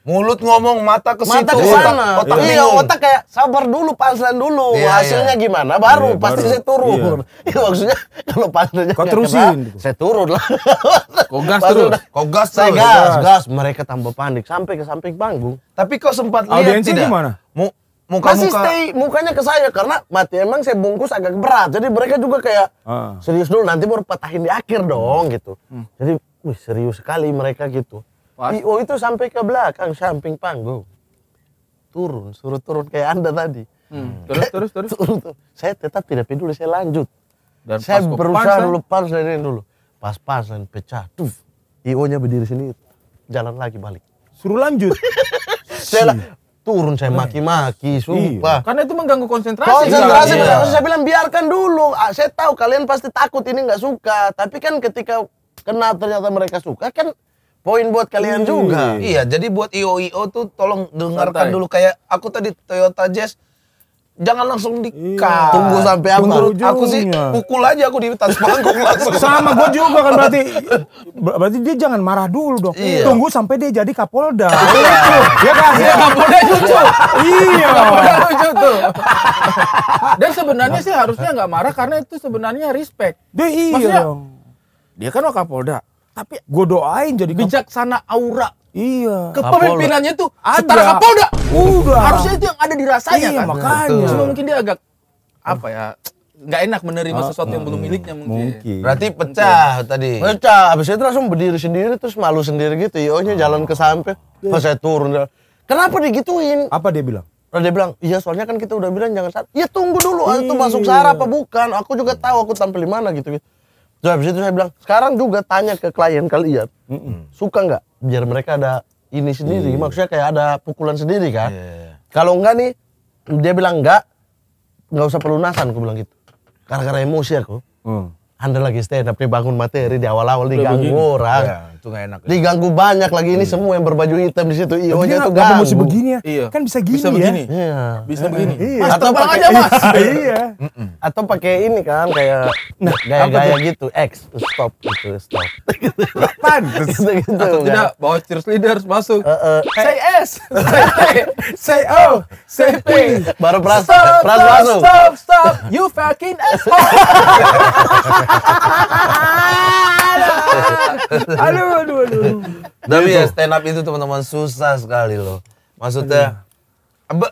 Mulut ngomong, mata ke situ. Mata ke sana. Otak, iya, otak kayak sabar dulu, panselan dulu. Iya, iya. Hasilnya iya. gimana? Baru iya, pasti baru. saya turun. Iya. Ya, maksudnya kalau panselannya kok terusin. Kena, saya turun lah. Kok gas terus. Kok gas Saya gas, gas, gas. Mereka tambah panik sampai ke samping panggung. Tapi kau sempat lihat Audiensi tidak? gimana? Mu muka masih muka... stay mukanya ke saya karena mati emang saya bungkus agak berat jadi mereka juga kayak uh. serius dulu nanti baru patahin di akhir dong gitu hmm. jadi wih serius sekali mereka gitu What? IO itu sampai ke belakang samping panggung. Turun, suruh turun kayak Anda tadi. Hmm. Terus, terus, terus. turun, Saya tetap tidak peduli, saya lanjut. Dan saya berusaha dulu, pas dan dulu. pas pas dan pecah, tuh. IO-nya berdiri sini, jalan lagi balik. Suruh lanjut. saya turun saya maki-maki iya. sumpah iya. karena itu mengganggu konsentrasi konsentrasi iya. saya bilang biarkan dulu saya tahu kalian pasti takut ini nggak suka tapi kan ketika kena ternyata mereka suka kan poin buat kalian juga. Iya, jadi buat IO-IO tuh tolong dengarkan Santai. dulu kayak aku tadi Toyota Jazz jangan langsung di iya. tunggu sampai apa tunggu aku sih pukul aja aku di atas panggung langsung sama gue juga kan berarti berarti dia jangan marah dulu dong iya. tunggu sampai dia jadi kapolda ya kan dia kapolda lucu iya kapolda lucu iya. tuh dan sebenarnya sih harusnya nggak marah karena itu sebenarnya respect dia iya Maksudnya, dia kan wakapolda tapi gue doain jadi bijaksana aura Iya. Kepemimpinannya tuh ada. setara Kapolda. Udah. Harusnya itu yang ada di rasanya iya, kan. makanya. Cuma mungkin dia agak apa ya? nggak enak menerima oh, sesuatu yang belum hmm. miliknya mungkin. mungkin. Berarti pecah mungkin. tadi. Pecah. Habis itu langsung berdiri sendiri terus malu sendiri gitu. nya oh. jalan ke sampai. Iya. Pas saya turun. Kenapa digituin? Apa dia bilang? Lalu dia bilang, iya soalnya kan kita udah bilang jangan saat Ya tunggu dulu, itu iya. masuk sarap apa bukan? Aku juga tahu aku tampil di mana gitu. -gitu Terus nah, habis itu saya bilang, sekarang juga tanya ke klien kalian, mm -mm. suka nggak? Biar mereka ada ini sendiri, mm. maksudnya kayak ada pukulan sendiri kan. Yeah. Iya, iya. Kalau enggak nih, dia bilang enggak, nggak usah pelunasan, aku bilang gitu. Karena karena emosi aku. Mm. Anda lagi stand up, bangun materi di awal-awal diganggu orang. Yeah itu gak enak. Diganggu banyak lagi ini iya. semua yang berbaju hitam di situ. Iya nya tuh gak mesti begini ya. Iya. Kan bisa gini bisa begini. ya. Bisa begini. Iya. iya. iya. iya. atau pakai aja Mas. iya. Atau pakai ini kan kayak nah, gaya-gaya gitu. X stop gitu stop. Pan. gitu, gitu, atau kan? tidak bawa leaders masuk. Uh, uh. Say eh. S. say O. Say P. Baru pras stop, pras masuk. Stop stop. You fucking asshole. aduh, aduh, aduh. Tapi ya stand up itu teman-teman susah sekali loh. Maksudnya, abe,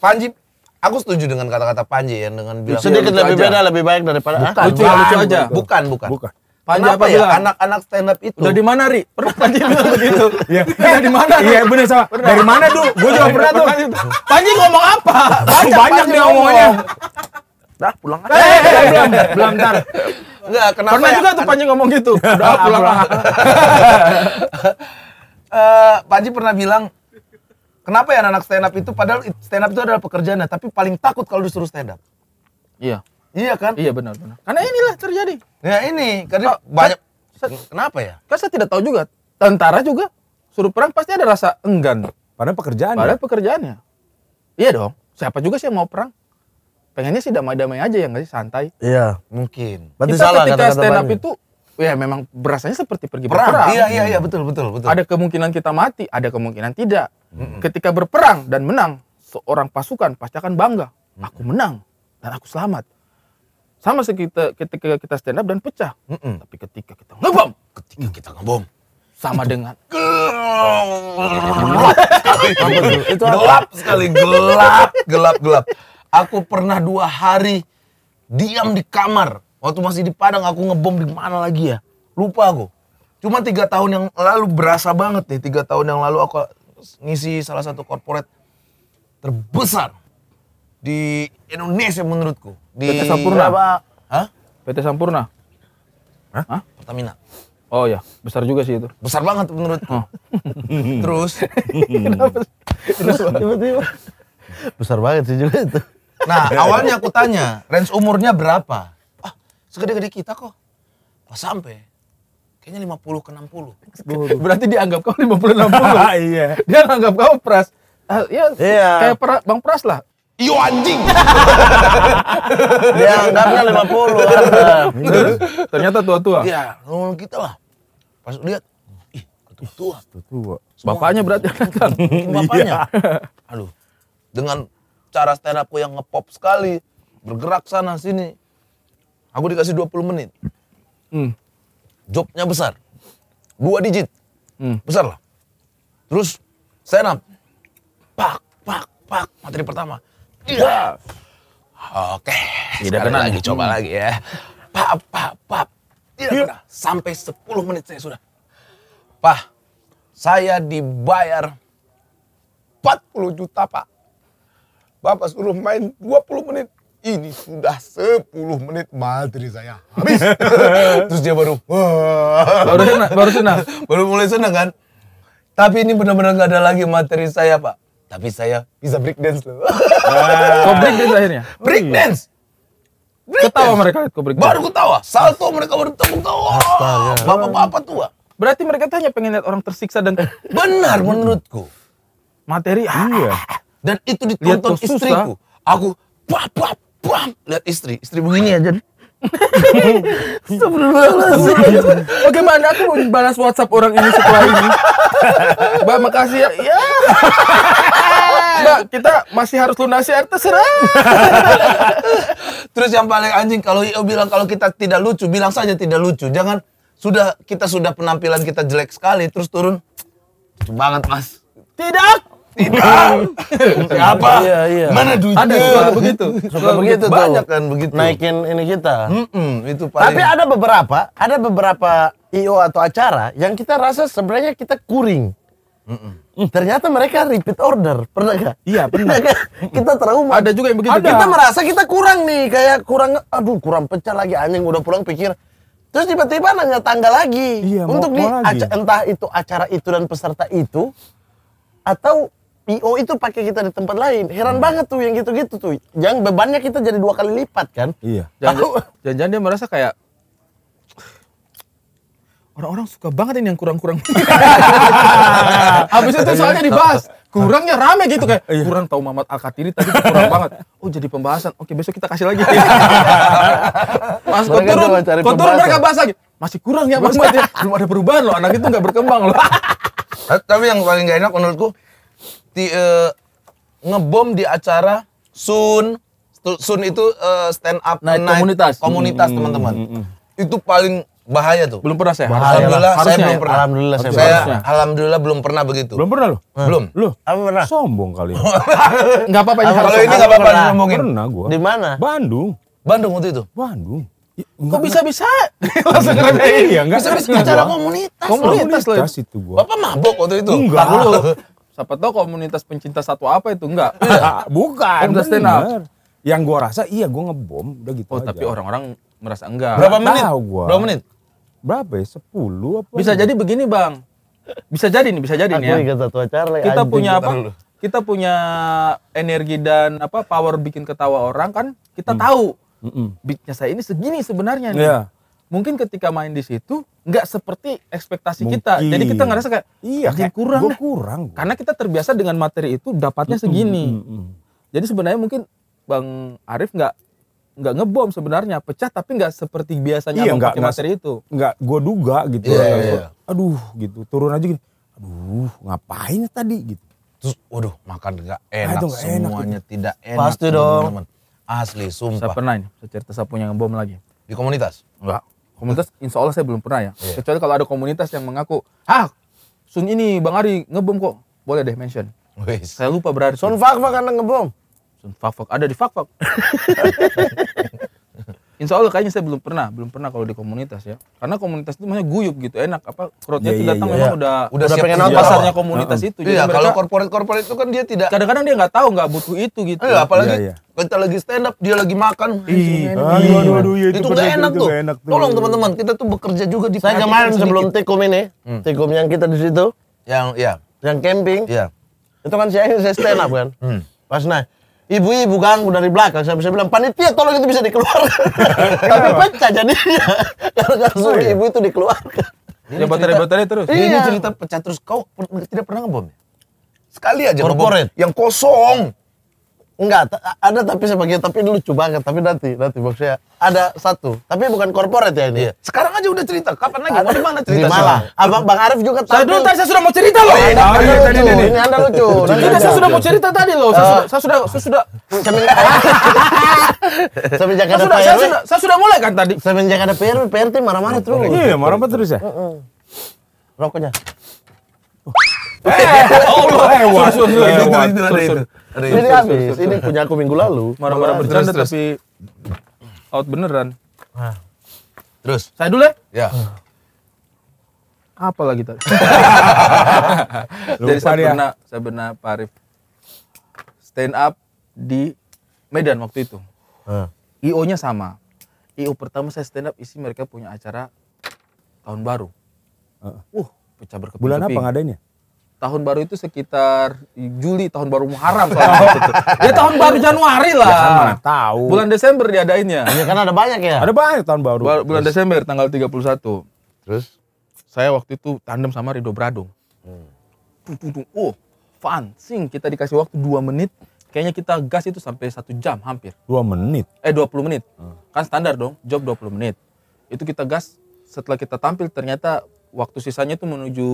Panji aku setuju dengan kata-kata Panji ya dengan bilang sedikit ya, lebih aja. beda lebih baik daripada bukan, lucu, bukan, lucu aja. bukan bukan bukan Panji Kenapa apa ya anak-anak stand up itu? Udah di mana, Ri? Pernah Panji bilang begitu? Iya. Udah di mana? Iya, benar sama. Pernah. Dari mana, Du? Gue juga pernah tuh. Panji ngomong apa? Banyak, Banyak dia omongannya. Dah pulang aja. Eh, eh, eh belum, belum ntar. Enggak, kenapa? Pernah ya? juga tuh Panji ngomong gitu. Udah pulang. aja. uh, eh, Panji pernah bilang, kenapa ya anak stand up itu padahal stand up itu adalah pekerjaannya, tapi paling takut kalau disuruh stand up. Iya. Iya kan? Iya benar benar. Karena inilah terjadi. Ya ini, karena oh, banyak kan kenapa ya? Kan saya tidak tahu juga. Tentara juga suruh perang pasti ada rasa enggan. Padahal pekerjaannya. Padahal pekerjaannya. Iya dong. Siapa juga sih yang mau perang? pengennya sih damai-damai aja ya nggak sih santai iya mungkin Berarti kita salah ketika stand up itu ya memang berasanya seperti pergi perang, iya iya iya betul betul betul ada kemungkinan kita mati ada kemungkinan tidak mm -mm. ketika berperang dan menang seorang pasukan pasti akan bangga mm -mm. aku menang dan aku selamat sama seperti ketika kita stand up dan pecah mm -mm. tapi ketika kita ngebom ketika kita ngebom sama dengan gelap sekali gelap gelap gelap Aku pernah dua hari diam di kamar. Waktu masih di Padang aku ngebom di mana lagi ya? Lupa aku. Cuma tiga tahun yang lalu berasa banget nih. Tiga tahun yang lalu aku ngisi salah satu korporat terbesar di Indonesia menurutku. Di PT Sampurna. Apa? Hah? PT Sampurna. Hah? Hah? Pertamina. Oh ya, besar juga sih itu. Besar banget menurut. Oh. Terus. Terus tiba-tiba. besar banget sih juga itu. Nah, awalnya aku tanya, range umurnya berapa? Ah, segede-gede kita kok. Pas sampai, kayaknya 50 ke 60. Berarti dianggap kau 50 60. iya. Dia anggap kau pras. ya, iya. kayak Bang Pras lah. Iyo anjing. Dia anggapnya 50 ternyata tua-tua. Iya, umur kita gitu lah. Pas lihat, ih, tua. Tua. Bapaknya berarti kan. Bapaknya. Iya. Aduh. Dengan cara stand upku yang ngepop sekali bergerak sana sini aku dikasih 20 menit hmm. jobnya besar dua digit hmm. besar lah terus stand up pak pak pak materi pertama iya oke tidak kena lagi coba hmm. lagi ya pak pak pak tidak iya, iya. yeah. sampai 10 menit saya sudah pak saya dibayar 40 juta pak Bapak suruh main 20 menit. Ini sudah 10 menit materi saya habis. Terus dia baru baru senang, baru senang, baru mulai senang kan. Tapi ini benar-benar gak ada lagi materi saya, Pak. Tapi saya bisa break dance loh. Ah. Kok break dance akhirnya? Oh, break iya. dance. Break ketawa dance. mereka lihat break dance. Baru ketawa. Salto mereka baru ketawa. Bapak-bapak tua. Berarti mereka tuh hanya pengen lihat orang tersiksa dan benar menurutku. Materi ah, ah, ah. iya. Dan itu ditonton istriku. Aku bap bap pam lihat istri, istri begini aja. Bagaimana aku mau balas WhatsApp orang ini setelah ini? Mbak makasih ya. ya. Mbak kita masih harus lunasi air terserah. Terus yang paling anjing kalau Io bilang kalau kita tidak lucu, bilang saja tidak lucu. Jangan sudah kita sudah penampilan kita jelek sekali terus turun. Lucu banget mas. Tidak Siapa? Iya, iya. Mana duitnya? Ada suka begitu. Suka begitu tuh. Banyak kan begitu. Naikin ini kita. Mm-mm, itu paling. Tapi ada beberapa, ada beberapa IO atau acara yang kita rasa sebenarnya kita kuring. Mm-mm. Ternyata mereka repeat order, pernah gak? Iya, pernah. Iya kan? kita trauma. Ada juga yang begitu. Ada. Kita merasa kita kurang nih, kayak kurang, aduh kurang pecah lagi anjing udah pulang pikir. Terus tiba-tiba nanya tangga lagi iya, untuk mau, di mau lagi. entah itu acara itu dan peserta itu atau PO itu pakai kita di tempat lain. Heran hmm. banget tuh yang gitu-gitu tuh. Yang bebannya kita jadi dua kali lipat kan? Iya. Jangan-jangan dia merasa kayak orang-orang suka banget ini yang kurang-kurang. Habis itu soalnya dibahas, kurangnya rame gitu kayak Iya. kurang tahu Mamat Alkatiri tapi tadi kurang banget. Oh jadi pembahasan. Oke besok kita kasih lagi. Mas kau turun, turun mereka bahas lagi. Masih kurang ya Mas ya. Belum ada perubahan loh, anak itu nggak berkembang loh. Tapi yang paling gak enak menurutku di, uh, ngebom di acara Sun Sun itu uh, stand up night, night komunitas komunitas hmm, teman-teman hmm, hmm, hmm, itu paling bahaya tuh belum pernah saya alhamdulillah saya belum ya. pernah alhamdulillah saya, saya alhamdulillah belum pernah begitu belum pernah loh hmm. belum lu apa pernah sombong kali ya. nggak apa-apa ini kalau ini nggak apa-apa ngomongin pernah gua di mana Bandung Bandung waktu itu Bandung Ya, Kok bisa-bisa langsung ngeremehin? Iya, enggak. Bisa-bisa acara komunitas. Komunitas, komunitas loh. gua. Bapak mabok waktu itu. Enggak siapa tahu komunitas pencinta satu apa itu enggak iya. bukan komunitas stand up yang gua rasa iya gua ngebom udah gitu oh, aja. tapi orang-orang merasa enggak berapa menit Tahu gua. berapa menit berapa ya sepuluh apa bisa ya? jadi begini bang bisa jadi nih bisa jadi nih ya satu acara kita anjing. punya apa lu. kita punya energi dan apa power bikin ketawa orang kan kita hmm. tahu Mm -mm. saya ini segini sebenarnya nih. Yeah mungkin ketika main di situ nggak seperti ekspektasi mungkin. kita. Jadi kita ngerasa kayak iya kayak kurang gua kurang. Gua. Karena kita terbiasa dengan materi itu dapatnya segini. Mm -hmm. Jadi sebenarnya mungkin Bang Arif nggak nggak ngebom sebenarnya pecah tapi nggak seperti biasanya iya, nggak materi itu nggak gue duga gitu yeah, yeah, yeah. aduh gitu turun aja gini aduh ngapain tadi gitu terus waduh makan nggak ah, enak aduh, gak semuanya enak, tidak enak pasti dong temen -temen. asli sumpah saya pernah ini saya cerita saya punya ngebom lagi di komunitas enggak komunitas insya Allah saya belum pernah ya yeah. kecuali kalau ada komunitas yang mengaku ah Sun ini Bang Ari ngebom kok boleh deh mention saya lupa berarti Sun Fakfak fak karena ngebom Sun Fakfak ada di Fakfak. Insya Allah kayaknya saya belum pernah, belum pernah kalau di komunitas ya. Karena komunitas itu maksudnya guyup gitu, enak apa crowdnya yeah, itu iya, datang yeah, memang udah udah, udah pengen nonton pasarnya komunitas uh, huh itu. Iya, yeah, kalau korporat-korporat itu kan dia tidak kadang-kadang dia nggak tahu nggak butuh itu gitu. Iya, apalagi yeah, yeah. kita lagi stand up dia lagi makan. Iya, iya. iya itu, itu enak, tuh. Tolong teman-teman, kita tuh bekerja juga di Saya kemarin sebelum tikum ini, hmm. tikum yang kita di situ yang ya, yang camping. Iya. Itu kan saya saya stand up kan. Hmm. Pas naik ibu-ibu ganggu dari belakang saya bisa bilang panitia tolong itu bisa dikeluarkan tapi pecah jadinya karena suruh oh, iya. ibu itu dikeluarkan ya baterai-baterai terus iya. ini cerita pecah terus kau tidak pernah ngebom ya? sekali aja ngebom yang kosong Enggak, ada tapi sebagian tapi lucu banget, tapi nanti nanti maksudnya ada satu, tapi bukan korporat ya ini. Iya. Sekarang aja udah cerita, kapan lagi? Mau mana cerita? Di Abang Bang Arif juga tadi Saya dulu tadi saya sudah mau cerita loh. Ini, oh, lucu. ini, ini. Anda lucu. Nanti saya sudah mau cerita tadi loh. Saya, eh. sudah saya sudah saya sudah semenjak ada Saya sudah, saya sudah mulai kan tadi. Semenjak ada PRW, PRT marah-marah oh, terus. Iya, marah-marah terus ya. Rokoknya. Eh, Allah, eh, wah, itu, itu, itu, itu. Ini habis. Ini punya aku minggu lalu. Marah-marah bercanda tapi out beneran. Nah. Terus. Saya dulu ya? ya. Apa lagi tadi? Jadi saya pernah, saya pernah Pak Arif stand up di Medan waktu itu. Uh. IO-nya sama. IO pertama saya stand up isi mereka punya acara tahun baru. Uh. Uh, pecah berkeping Bulan apa ngadainnya? tahun baru itu sekitar Juli tahun baru Muharram soalnya Ya tahun baru Januari lah. Ya kan mana tahu. Bulan Desember diadainnya. Ya kan ada banyak ya. Ada banyak tahun baru. bulan Terus. Desember tanggal 31. Terus saya waktu itu tandem sama Rido Brado. Hmm. Oh, fun. Sing kita dikasih waktu 2 menit. Kayaknya kita gas itu sampai satu jam hampir. 2 menit. Eh 20 menit. Hmm. Kan standar dong, job 20 menit. Itu kita gas setelah kita tampil ternyata waktu sisanya itu menuju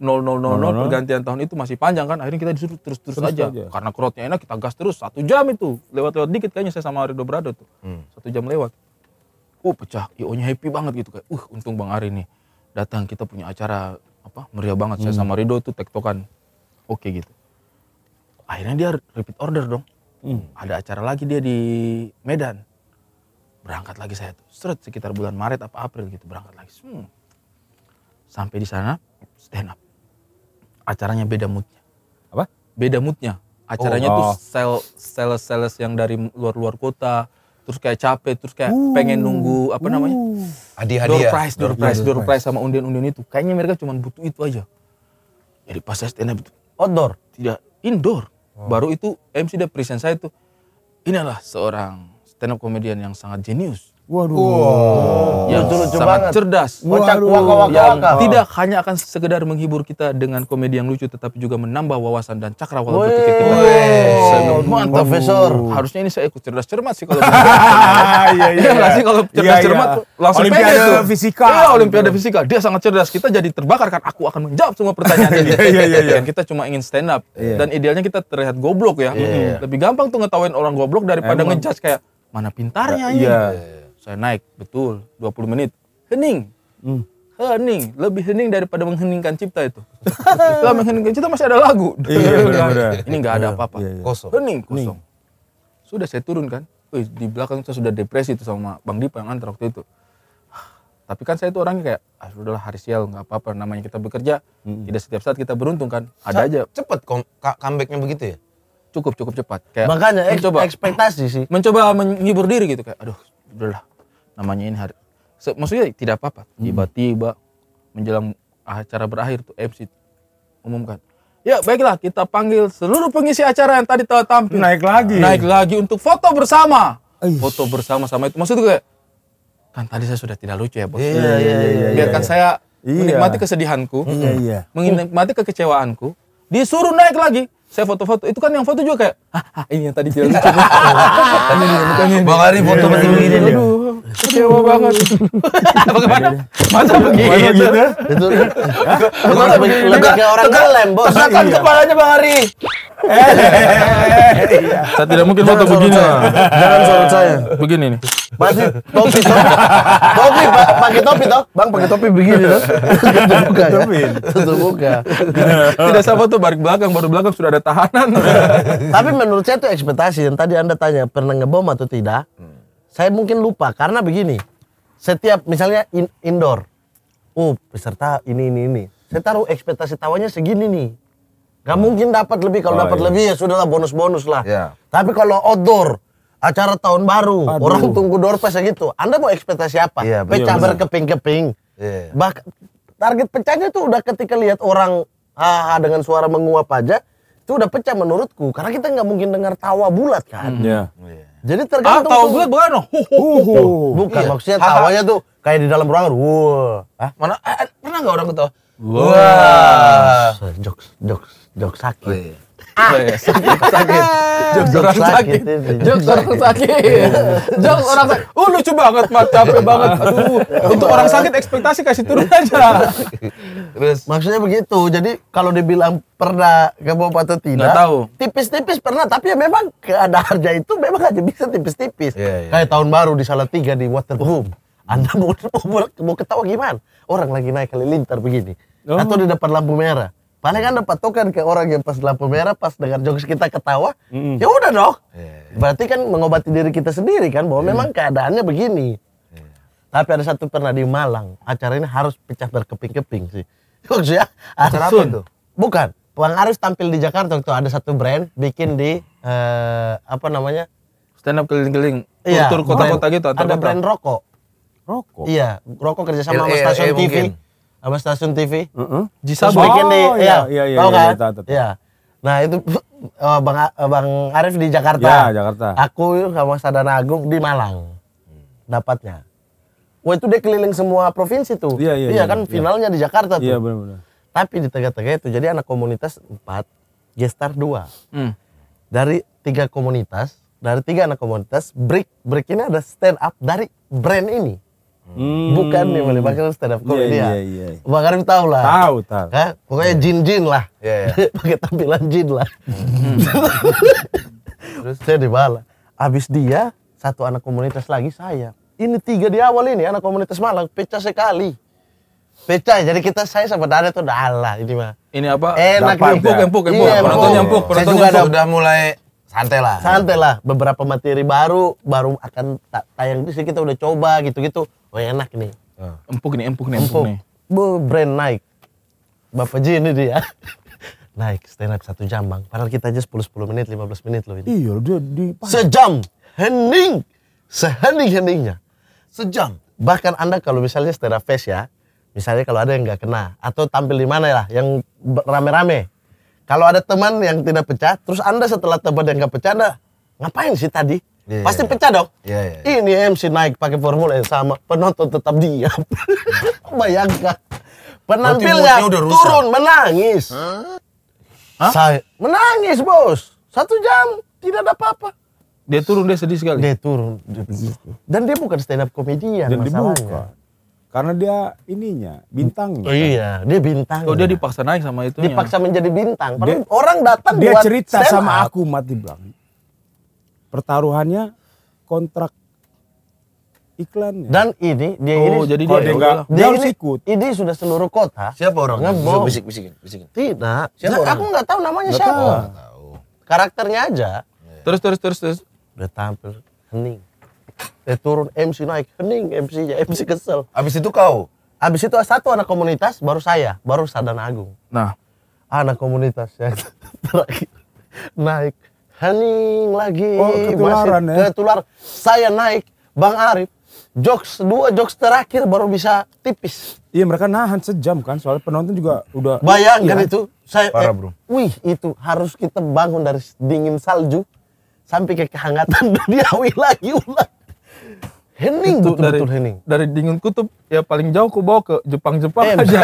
0000 pergantian tahun itu masih panjang kan akhirnya kita disuruh terus terus, terus aja. aja karena kerotnya enak kita gas terus satu jam itu lewat lewat dikit kayaknya saya sama Rido Brado tuh hmm. satu jam lewat uh pecah io nya happy banget gitu kayak uh untung Bang Ari nih datang kita punya acara apa meriah banget hmm. saya sama Rido tuh tektokan oke okay, gitu akhirnya dia repeat order dong hmm. ada acara lagi dia di Medan berangkat lagi saya tuh seret sekitar bulan Maret apa April gitu berangkat lagi hmm. sampai di sana stand up acaranya beda moodnya. Apa? Beda moodnya. Acaranya oh, tuh oh. sel sales sales yang dari luar-luar kota, terus kayak capek, terus kayak uh, pengen nunggu apa uh, namanya? Hadiah-hadiah. Door prize, door, prize, door, prize sama undian-undian itu. Kayaknya mereka cuma butuh itu aja. Jadi pas saya stand up itu outdoor, tidak indoor. Oh. Baru itu MC dan present saya itu. Inilah seorang stand up komedian yang sangat jenius. Waduh. Wow. Yang lucu sangat banget. cerdas. Waduh. waka, waka, yang tidak hanya akan sekedar menghibur kita dengan komedi yang lucu tetapi juga menambah wawasan dan cakrawala berpikir kita. Wow, Mantap, Profesor. Harusnya ini saya ikut cerdas cermat sih kalau Iya, iya. Enggak iya iya. sih kalau cerdas ya, cermat ya. langsung olimpiade pede tuh. fisika. Iya, olimpiade fisika. Dia sangat cerdas. Kita jadi terbakar kan aku akan menjawab semua pertanyaan Iya, iya, iya. Kita cuma ingin stand up yeah. dan idealnya kita terlihat goblok ya. Yeah. Lebih gampang tuh ngetawain orang goblok daripada ngejudge kayak mana pintarnya nah, ini. Iya. Saya naik, betul, 20 menit. Hening. Hmm. Hening, lebih hening daripada mengheningkan cipta itu. Setelah mengheningkan cipta masih ada lagu. Iya, iya benar, Ini nggak ada iya, apa-apa. Iya, iya. Kosong. Hening, kosong. Hening. Sudah saya turun kan. Wih, di belakang saya sudah depresi itu sama Bang Dipa yang antar waktu itu. Tapi kan saya itu orangnya kayak, ah sudahlah hari sial nggak apa-apa namanya kita bekerja. Hmm. Tidak setiap saat kita beruntung kan. Ada aja. Cepet comebacknya begitu ya? Cukup cukup cepat. Kayak Makanya mencoba, ekspektasi sih. Mencoba menghibur diri gitu kayak, aduh udahlah namanya ini hari so, maksudnya tidak apa-apa hmm. tiba-tiba menjelang acara berakhir tuh MC umumkan ya baiklah kita panggil seluruh pengisi acara yang tadi telah tampil naik lagi naik lagi untuk foto bersama Eish. foto bersama sama itu maksudnya kayak kan tadi saya sudah tidak lucu ya bos yeah, yeah, yeah, yeah, iya. biarkan yeah. saya yeah. menikmati kesedihanku yeah, yeah. menikmati kekecewaanku disuruh naik lagi saya foto-foto itu kan yang foto juga kayak ah, ah ini yang tadi tidak lucu iya, iya, ini bang Ari foto masih ini. Kecewa banget. Bagaimana? Masa begitu? Gitu ya? Itu lebih orang ngelem, Bos. Tegakkan iya. kepalanya Bang Ari. Saya tidak mungkin foto begini. Jangan sorot saya. Begini nih. Masih topi topi. Topi pakai topi toh. Bang pakai topi begini toh. Tutup muka. Ya. Tutup muka. Tidak sama tuh barik belakang baru belakang sudah ada tahanan. Tapi menurut saya itu ekspektasi yang tadi Anda tanya pernah ngebom atau tidak. Hmm saya mungkin lupa karena begini. Setiap misalnya in, indoor. Oh, peserta ini ini ini. Saya taruh ekspektasi tawanya segini nih. Gak hmm. Oh. mungkin dapat lebih. Kalau oh, dapat iya. lebih ya sudahlah bonus-bonus lah. Yeah. Tapi kalau outdoor acara tahun baru, Aduh. orang tunggu door doorpes ya gitu. Anda mau ekspektasi apa? Yeah, iya, Pecah iya, berkeping-keping. Yeah. Bahkan target pecahnya tuh udah ketika lihat orang haha dengan suara menguap aja, itu udah pecah menurutku. Karena kita nggak mungkin dengar tawa bulat kan. Hmm. Yeah. Yeah. Jadi tergantung. Ah, tahu gue bukan. Uhuh. Bukan iya. maksudnya tawanya tuh kayak di dalam ruangan. Wuh. Hah? Mana eh, eh pernah enggak orang ketawa? Wah. Wow. Jokes, jokes, jokes sakit. Oh, iya. Ah. Oh, iya. Sakit, sakit. Jokes orang sakit. Jokes orang sakit. Jokes orang sakit. Oh uh, lucu banget, mat capek banget. untuk orang sakit ekspektasi kasih turun aja. Terus maksudnya begitu. Jadi kalau dibilang pernah ke bawah atau tidak, tahu. tipis-tipis pernah. Tapi ya memang harga itu memang aja bisa tipis-tipis. Iya, iya. Kayak tahun baru di tiga di Waterboom. Anda mau, mau, mau ketawa gimana? Orang lagi naik kali lintar begini. Oh. Atau di depan lampu merah paling kan anda patokan ke orang yang pas lampu merah pas dengar jokes kita ketawa mm. ya udah dong yeah. berarti kan mengobati diri kita sendiri kan bahwa yeah. memang keadaannya begini yeah. tapi ada satu pernah di Malang acara ini harus pecah berkeping-keping sih maksudnya acara apa itu? bukan Bang Aris tampil di Jakarta waktu ada satu brand bikin di uh, apa namanya stand up keliling-keliling Kultur iya, kota-kota gitu ada brand rokok rokok iya rokok kerjasama sama iya, iya, stasiun TV sama stasiun TV. Mm -hmm. Jisabo. Terus bikin di, oh, iya, iya, iya, iya, kan? Iya, iya. Nah itu uh, bang uh, bang Arif di Jakarta. Ya, Jakarta. Aku sama Sadana Agung di Malang dapatnya. Wah itu dia keliling semua provinsi tuh. Iya, iya, iya kan iya. finalnya di Jakarta tuh. Iya benar-benar. Tapi di Tega-Tega itu jadi anak komunitas 4, Gestar 2. Hmm. Dari tiga komunitas, dari tiga anak komunitas, break break ini ada stand up dari brand ini. Hmm. Bukan nih boleh pakai stand up iya, comedy yeah, yeah, Yeah, ya. Bang iya, iya, Karim tahu lah. Tahu, tahu. Hah? Pokoknya jin-jin lah. lah. Yeah, yeah. pakai tampilan jin lah. Hmm. Terus saya dibalas. Abis dia, satu anak komunitas lagi saya. Ini tiga di awal ini anak komunitas Malang pecah sekali. Pecah, jadi kita saya sama Dada tuh udah ini mah. Ini apa? Enak empuk, empuk, ya? empuk, empuk. Iya, penonton empuk. Penonton saya juga udah mulai santai lah santai lah beberapa materi baru baru akan tayang di sih kita udah coba gitu-gitu oh enak nih ah. empuk nih empuk nih empuk, empuk. nih Bu, brand naik bapak Ji ini dia naik stand up satu jam bang padahal kita aja sepuluh 10 menit belas menit loh ini iya dia di sejam hening sehening heningnya sejam bahkan anda kalau misalnya stand up face ya misalnya kalau ada yang nggak kena atau tampil di mana lah ya, yang rame-rame kalau ada teman yang tidak pecah, terus Anda setelah teman yang gak pecah, Anda ngapain sih tadi? Yeah, iya, Pasti yeah. pecah dong. Yeah, yeah, iya. Ini MC naik pakai formula yang sama, penonton tetap diam. Bayangkan. Penampilnya turun menangis. Huh? Hah? Saya menangis, Bos. Satu jam tidak ada apa-apa. Dia turun dia sedih sekali. Dia turun. Dan dia bukan stand up komedian Dan masalahnya. Dia karena dia ininya, bintangnya. Oh iya, dia bintang. Oh, dia dipaksa naik sama itu. Dipaksa menjadi bintang. Dia, orang datang dia buat cerita sama up. aku mati bilang. Pertaruhannya kontrak iklannya. Dan ini dia oh, ini jadi dia, dia, enggak, dia, dia harus ini, ikut. Ini sudah seluruh kota. Siapa orangnya? Bisa bisik bisikin, bisikin. Tidak. Siapa nah, aku nggak tahu namanya gak siapa. Tahu. Karakternya aja. Terus terus terus terus. Udah tampil hening. Ya turun MC naik hening MC-nya MC iya. kesel. Abis itu kau? Abis itu satu anak komunitas baru saya, baru Sadan Agung. Nah, anak komunitas yang terakhir naik hening lagi. Oh, ketularan masih ya. Ketular. Saya naik Bang Arif jokes dua jokes terakhir baru bisa tipis. Iya mereka nahan sejam kan soalnya penonton juga udah bayangkan iya. itu saya eh, Parah, eh, bro. wih itu harus kita bangun dari dingin salju sampai ke kehangatan dan diawi lagi ulang. Hening betul, betul, dari, hening. Dari dingin kutub ya paling jauh ku bawa ke Jepang-Jepang eh, aja.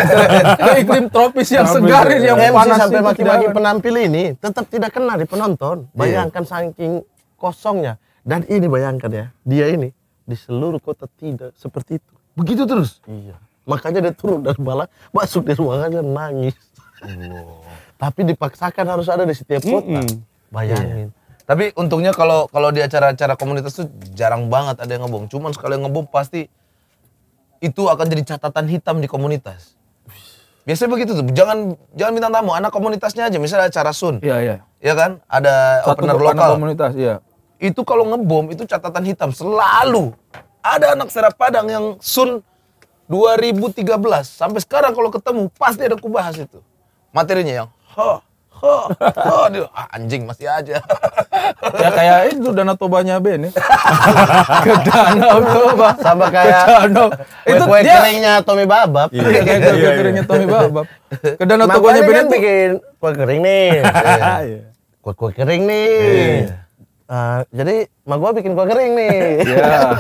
ke iklim tropis yang segar ini iya. yang eh, panas sampai maki-maki penampil ini tetap tidak kena di penonton. Iya. Bayangkan saking kosongnya dan ini bayangkan ya, dia ini di seluruh kota tidak seperti itu. Begitu terus. Iya. Makanya dia turun dari balak, masuk di ruangannya nangis. Wow. Tapi dipaksakan harus ada di setiap kota. Mm -hmm. Bayangin. Yeah tapi untungnya kalau kalau di acara-acara komunitas tuh jarang banget ada yang ngebom. Cuman sekali ngebom pasti itu akan jadi catatan hitam di komunitas. Biasanya begitu tuh. Jangan jangan minta tamu, anak komunitasnya aja. Misalnya acara Sun. Iya, iya. Iya kan? Ada Satu opener lokal. komunitas, iya. Itu kalau ngebom itu catatan hitam selalu. Ada anak serap Padang yang Sun 2013 sampai sekarang kalau ketemu pasti ada kubahas itu. Materinya yang Hah. Oh, oh, dia, anjing masih aja. ya kayak itu dana tobanya Ben ya. ke danau toba. Sama kayak ke danau. Itu kue dia keringnya Tommy Babab. Iya, kayak iya, iya. iya, iya. keringnya Tommy Babab. Ke danau tobanya Ben kan itu bikin kue kering nih. kue kue kering nih. Yeah. Uh, jadi mak gua bikin kue kering nih. Iya. Yeah.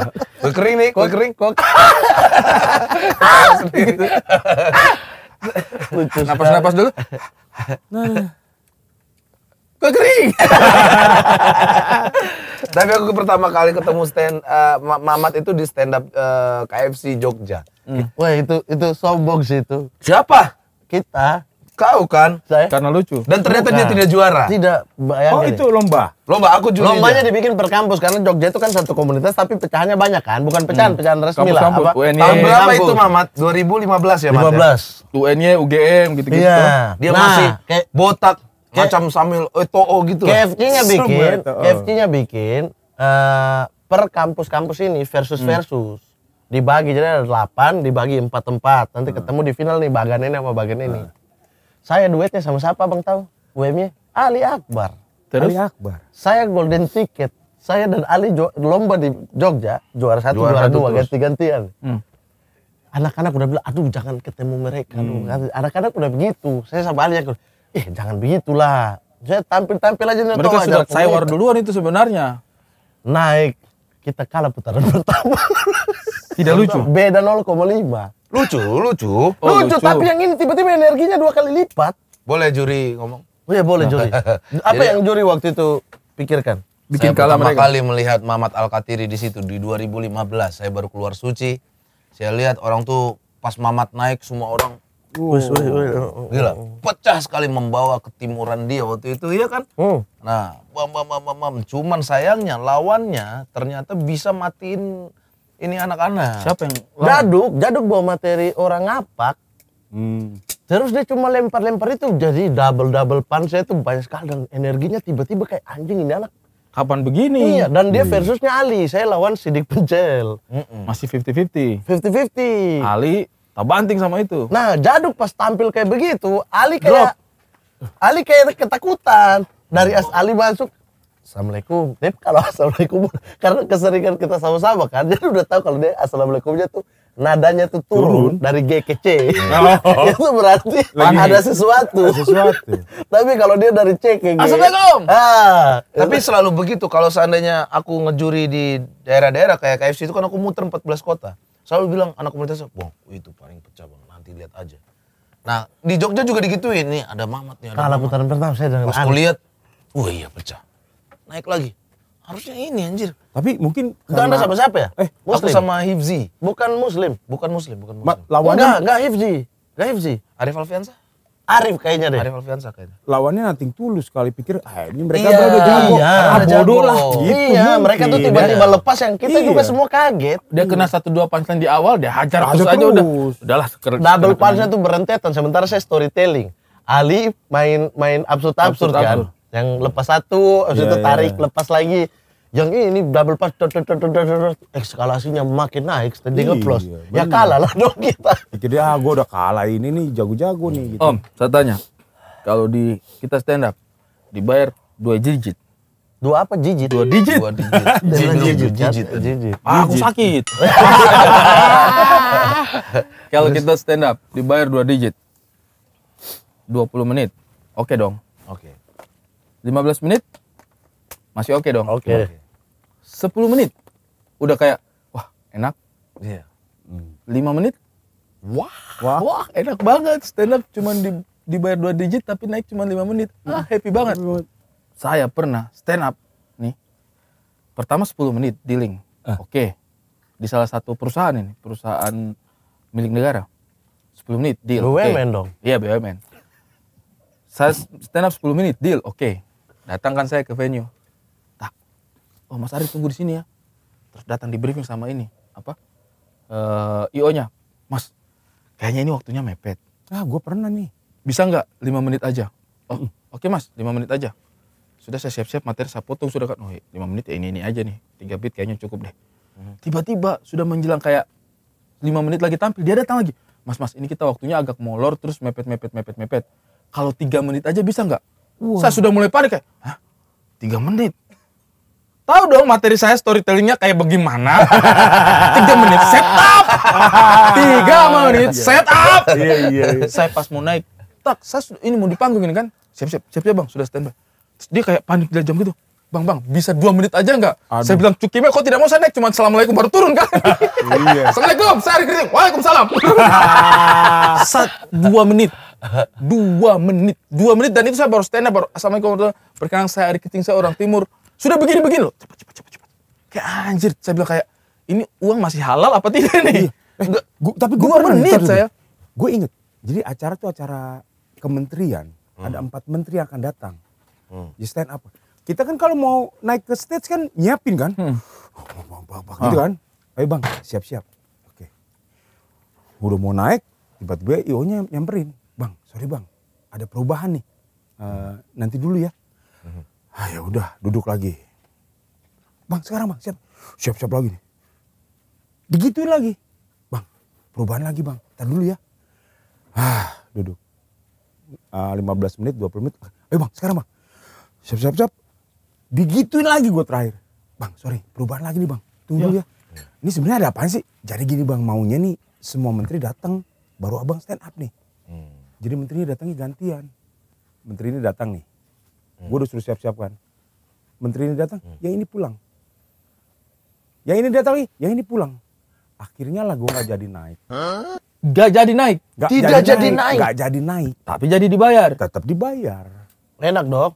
kue kering nih, kue kering, kue. Napas-napas dulu. Nah. Gak kering. Tapi aku pertama kali ketemu stand uh, Mamat itu di stand up uh, eh, KFC Jogja. Hmm. Wah itu itu sombong sih itu. Siapa? Kita. Kau kan? Saya. Karena lucu. Dan ternyata Bukan. dia tidak juara. Tidak. Bayangin. Oh itu lomba. Lomba aku juga. Lombanya dia. dibikin per kampus karena Jogja itu kan satu komunitas tapi pecahannya banyak kan, bukan pecahan hmm. pecahan resmi lah. Kampus, apa? UNY. E Tahun berapa kampus. itu Mamat? 2015 ya Mamat. 15. Ya? UNY, UGM e, gitu-gitu. Iya. Dia nah, masih kayak botak macam sambil oh, gitu KFC-nya bikin KFC-nya bikin uh, per kampus-kampus ini versus hmm. versus hmm. dibagi jadi ada 8 dibagi empat tempat nanti hmm. ketemu di final nih bagian ini sama bagian ini hmm. saya duetnya sama siapa bang tahu UMnya Ali Akbar Terus? Ali Akbar saya golden ticket saya dan Ali lomba di Jogja juara satu juara, juara dua ganti-gantian hmm. anak-anak udah bilang aduh jangan ketemu mereka hmm. anak-anak udah begitu saya sama Ali Akbar eh jangan begitulah saya tampil-tampil aja mereka sudah saya war duluan itu sebenarnya naik kita kalah putaran pertama tidak lucu beda 0,5 lucu lucu oh, lucu, lucu tapi yang ini tiba-tiba energinya dua kali lipat boleh juri ngomong oh ya boleh juri apa Jadi, yang juri waktu itu pikirkan bikin saya kalah mereka. kali melihat Mamat Al Katiri di situ di 2015 saya baru keluar suci saya lihat orang tuh pas Mamat naik semua orang Wis, wis, Gila, pecah sekali membawa ketimuran dia waktu itu, iya kan? Hmm. Nah, bam, bam, bam, bam, bam. Cuman sayangnya lawannya ternyata bisa matiin ini anak-anak. Siapa yang? Lawan? Jaduk, Jaduk bawa materi orang ngapak. Hmm. Terus dia cuma lempar-lempar itu jadi double-double pan saya itu banyak sekali dan energinya tiba-tiba kayak anjing ini anak kapan begini. Iya, dan dia versusnya Ali. Saya lawan Sidik Pencel. Mm -mm. Masih 50-50. 50-50. Ali tak banting sama itu nah jaduk pas tampil kayak begitu Ali kayak Drop. Ali kayak ketakutan dari as Ali masuk Assalamualaikum. Dia kalau Assalamualaikum karena keseringan kita sama-sama kan, dia udah tahu kalau dia Assalamualaikumnya tuh nadanya tuh turun, turun. dari G ke C. Oh. itu berarti Lagi. ada sesuatu. Ada sesuatu. tapi kalau dia dari C ke G. Assalamualaikum. Ah, tapi selalu begitu kalau seandainya aku ngejuri di daerah-daerah kayak KFC itu kan aku muter 14 kota. Saya bilang anak komunitas wah itu paling pecah bang nanti lihat aja nah di Jogja juga digituin nih ada Mamat nih ada kalah putaran pertama saya dengan pas lihat wah iya pecah naik lagi harusnya ini anjir tapi mungkin Itu ada siapa-siapa ya eh muslim. aku sama Hifzi bukan muslim bukan muslim bukan muslim Ma, lawannya Enggak, enggak Hifzi Enggak Hifzi Arif Alfiansa Arif kayaknya deh. Arif Alfiansa kayaknya. Lawannya nanti tulus kali pikir ah ini mereka iya, berada jago. Iya, ah, bodoh lah gitu. Iya, mungkin. mereka tuh iya. tiba-tiba lepas yang kita iya. juga semua kaget. Dia kena iya. satu dua punchline di awal dia hajar terus, terus aja udah. Udahlah Double punchnya tuh berentetan sementara saya storytelling. Ali main main absurd absurd, absurd kan. Absurd. Yang lepas satu, abis yeah, itu iya, tarik, yeah. lepas lagi yang ini double pass dot, dot, dot, dot, dot, ekskalasinya makin naik standing iya, applause ya kalah lah dong kita Jadi ah, gue udah kalah ini nih jago-jago nih gitu. om saya tanya kalau di kita stand up dibayar dua digit dua apa digit dua digit dua digit digit digit digit aku sakit kalau kita stand up dibayar dua digit 20 menit oke okay dong oke okay. 15 menit masih oke okay dong oke okay. okay. 10 menit udah kayak wah enak. Iya. Yeah. 5 menit wah, wah wah enak banget stand up cuma di, dibayar dua digit tapi naik cuma 5 menit. Ah happy banget. Saya pernah stand up nih. Pertama 10 menit di link. Uh. Oke. Di salah satu perusahaan ini, perusahaan milik negara. 10 menit deal. BUMN okay. dong. Iya, BUMN. Saya stand up 10 menit deal. Oke. Iya, okay. datangkan saya ke venue oh Mas Arief tunggu di sini ya terus datang di briefing sama ini apa uh, eh, io nya Mas kayaknya ini waktunya mepet ah gue pernah nih bisa nggak lima menit aja oh oke okay, Mas lima menit aja sudah saya siap-siap materi saya potong sudah kan oh iya. lima menit ya ini ini aja nih tiga bit kayaknya cukup deh hmm. tiba-tiba sudah menjelang kayak lima menit lagi tampil dia datang lagi mas mas ini kita waktunya agak molor terus mepet mepet mepet mepet kalau tiga menit aja bisa nggak wow. saya sudah mulai panik kayak Hah, tiga menit Tahu dong materi saya storytellingnya kayak bagaimana? Tiga menit set up, tiga iya, menit iya. set up. Iya, iya iya. Saya pas mau naik, tak saya ini mau di panggung ini kan, siap siap siap siap bang sudah standby. Terus dia kayak panik dari jam gitu. Bang, bang, bisa dua menit aja enggak Saya bilang, cukime kok tidak mau saya naik, cuma assalamualaikum baru turun kan? iya. Assalamualaikum, saya hari kritik. Waalaikumsalam. Sat, dua menit dua menit dua menit dan itu saya baru stand up baru assalamualaikum warahmatullahi perkenalkan saya hari saya orang timur sudah begini begini loh cepat cepat cepat cepat kayak anjir saya bilang kayak ini uang masih halal apa tidak nih iya. eh, Nggak, gua, tapi gue menit saya gue inget jadi acara tuh acara kementerian hmm. ada empat menteri yang akan datang hmm. di stand up kita kan kalau mau naik ke stage kan nyiapin kan hmm. oh, bang, bang, bang, gitu ah. kan ayo bang siap siap oke okay. udah mau naik tiba-tiba io nya nyamperin bang sorry bang ada perubahan nih uh, nanti dulu ya ah ya udah duduk lagi bang sekarang bang siap siap siap lagi nih digituin lagi bang perubahan lagi bang tar dulu ya ah duduk uh, ah, 15 menit 20 menit ayo eh, bang sekarang bang siap siap siap digituin lagi gue terakhir bang sorry perubahan lagi nih bang tunggu ya, ya. ini sebenarnya ada apa sih jadi gini bang maunya nih semua menteri datang baru abang stand up nih hmm. jadi menterinya datangnya gantian menteri ini datang nih Hmm. Gue udah suruh siap-siapkan. Menteri ini datang, hmm. ya ini pulang. yang ini datang, yang ini pulang. Akhirnya lah gue gak jadi naik. Huh? Gak jadi naik? Gak Tidak jadi, jadi naik. naik. Gak jadi naik. Tapi jadi dibayar? Tetap dibayar. Enak dok.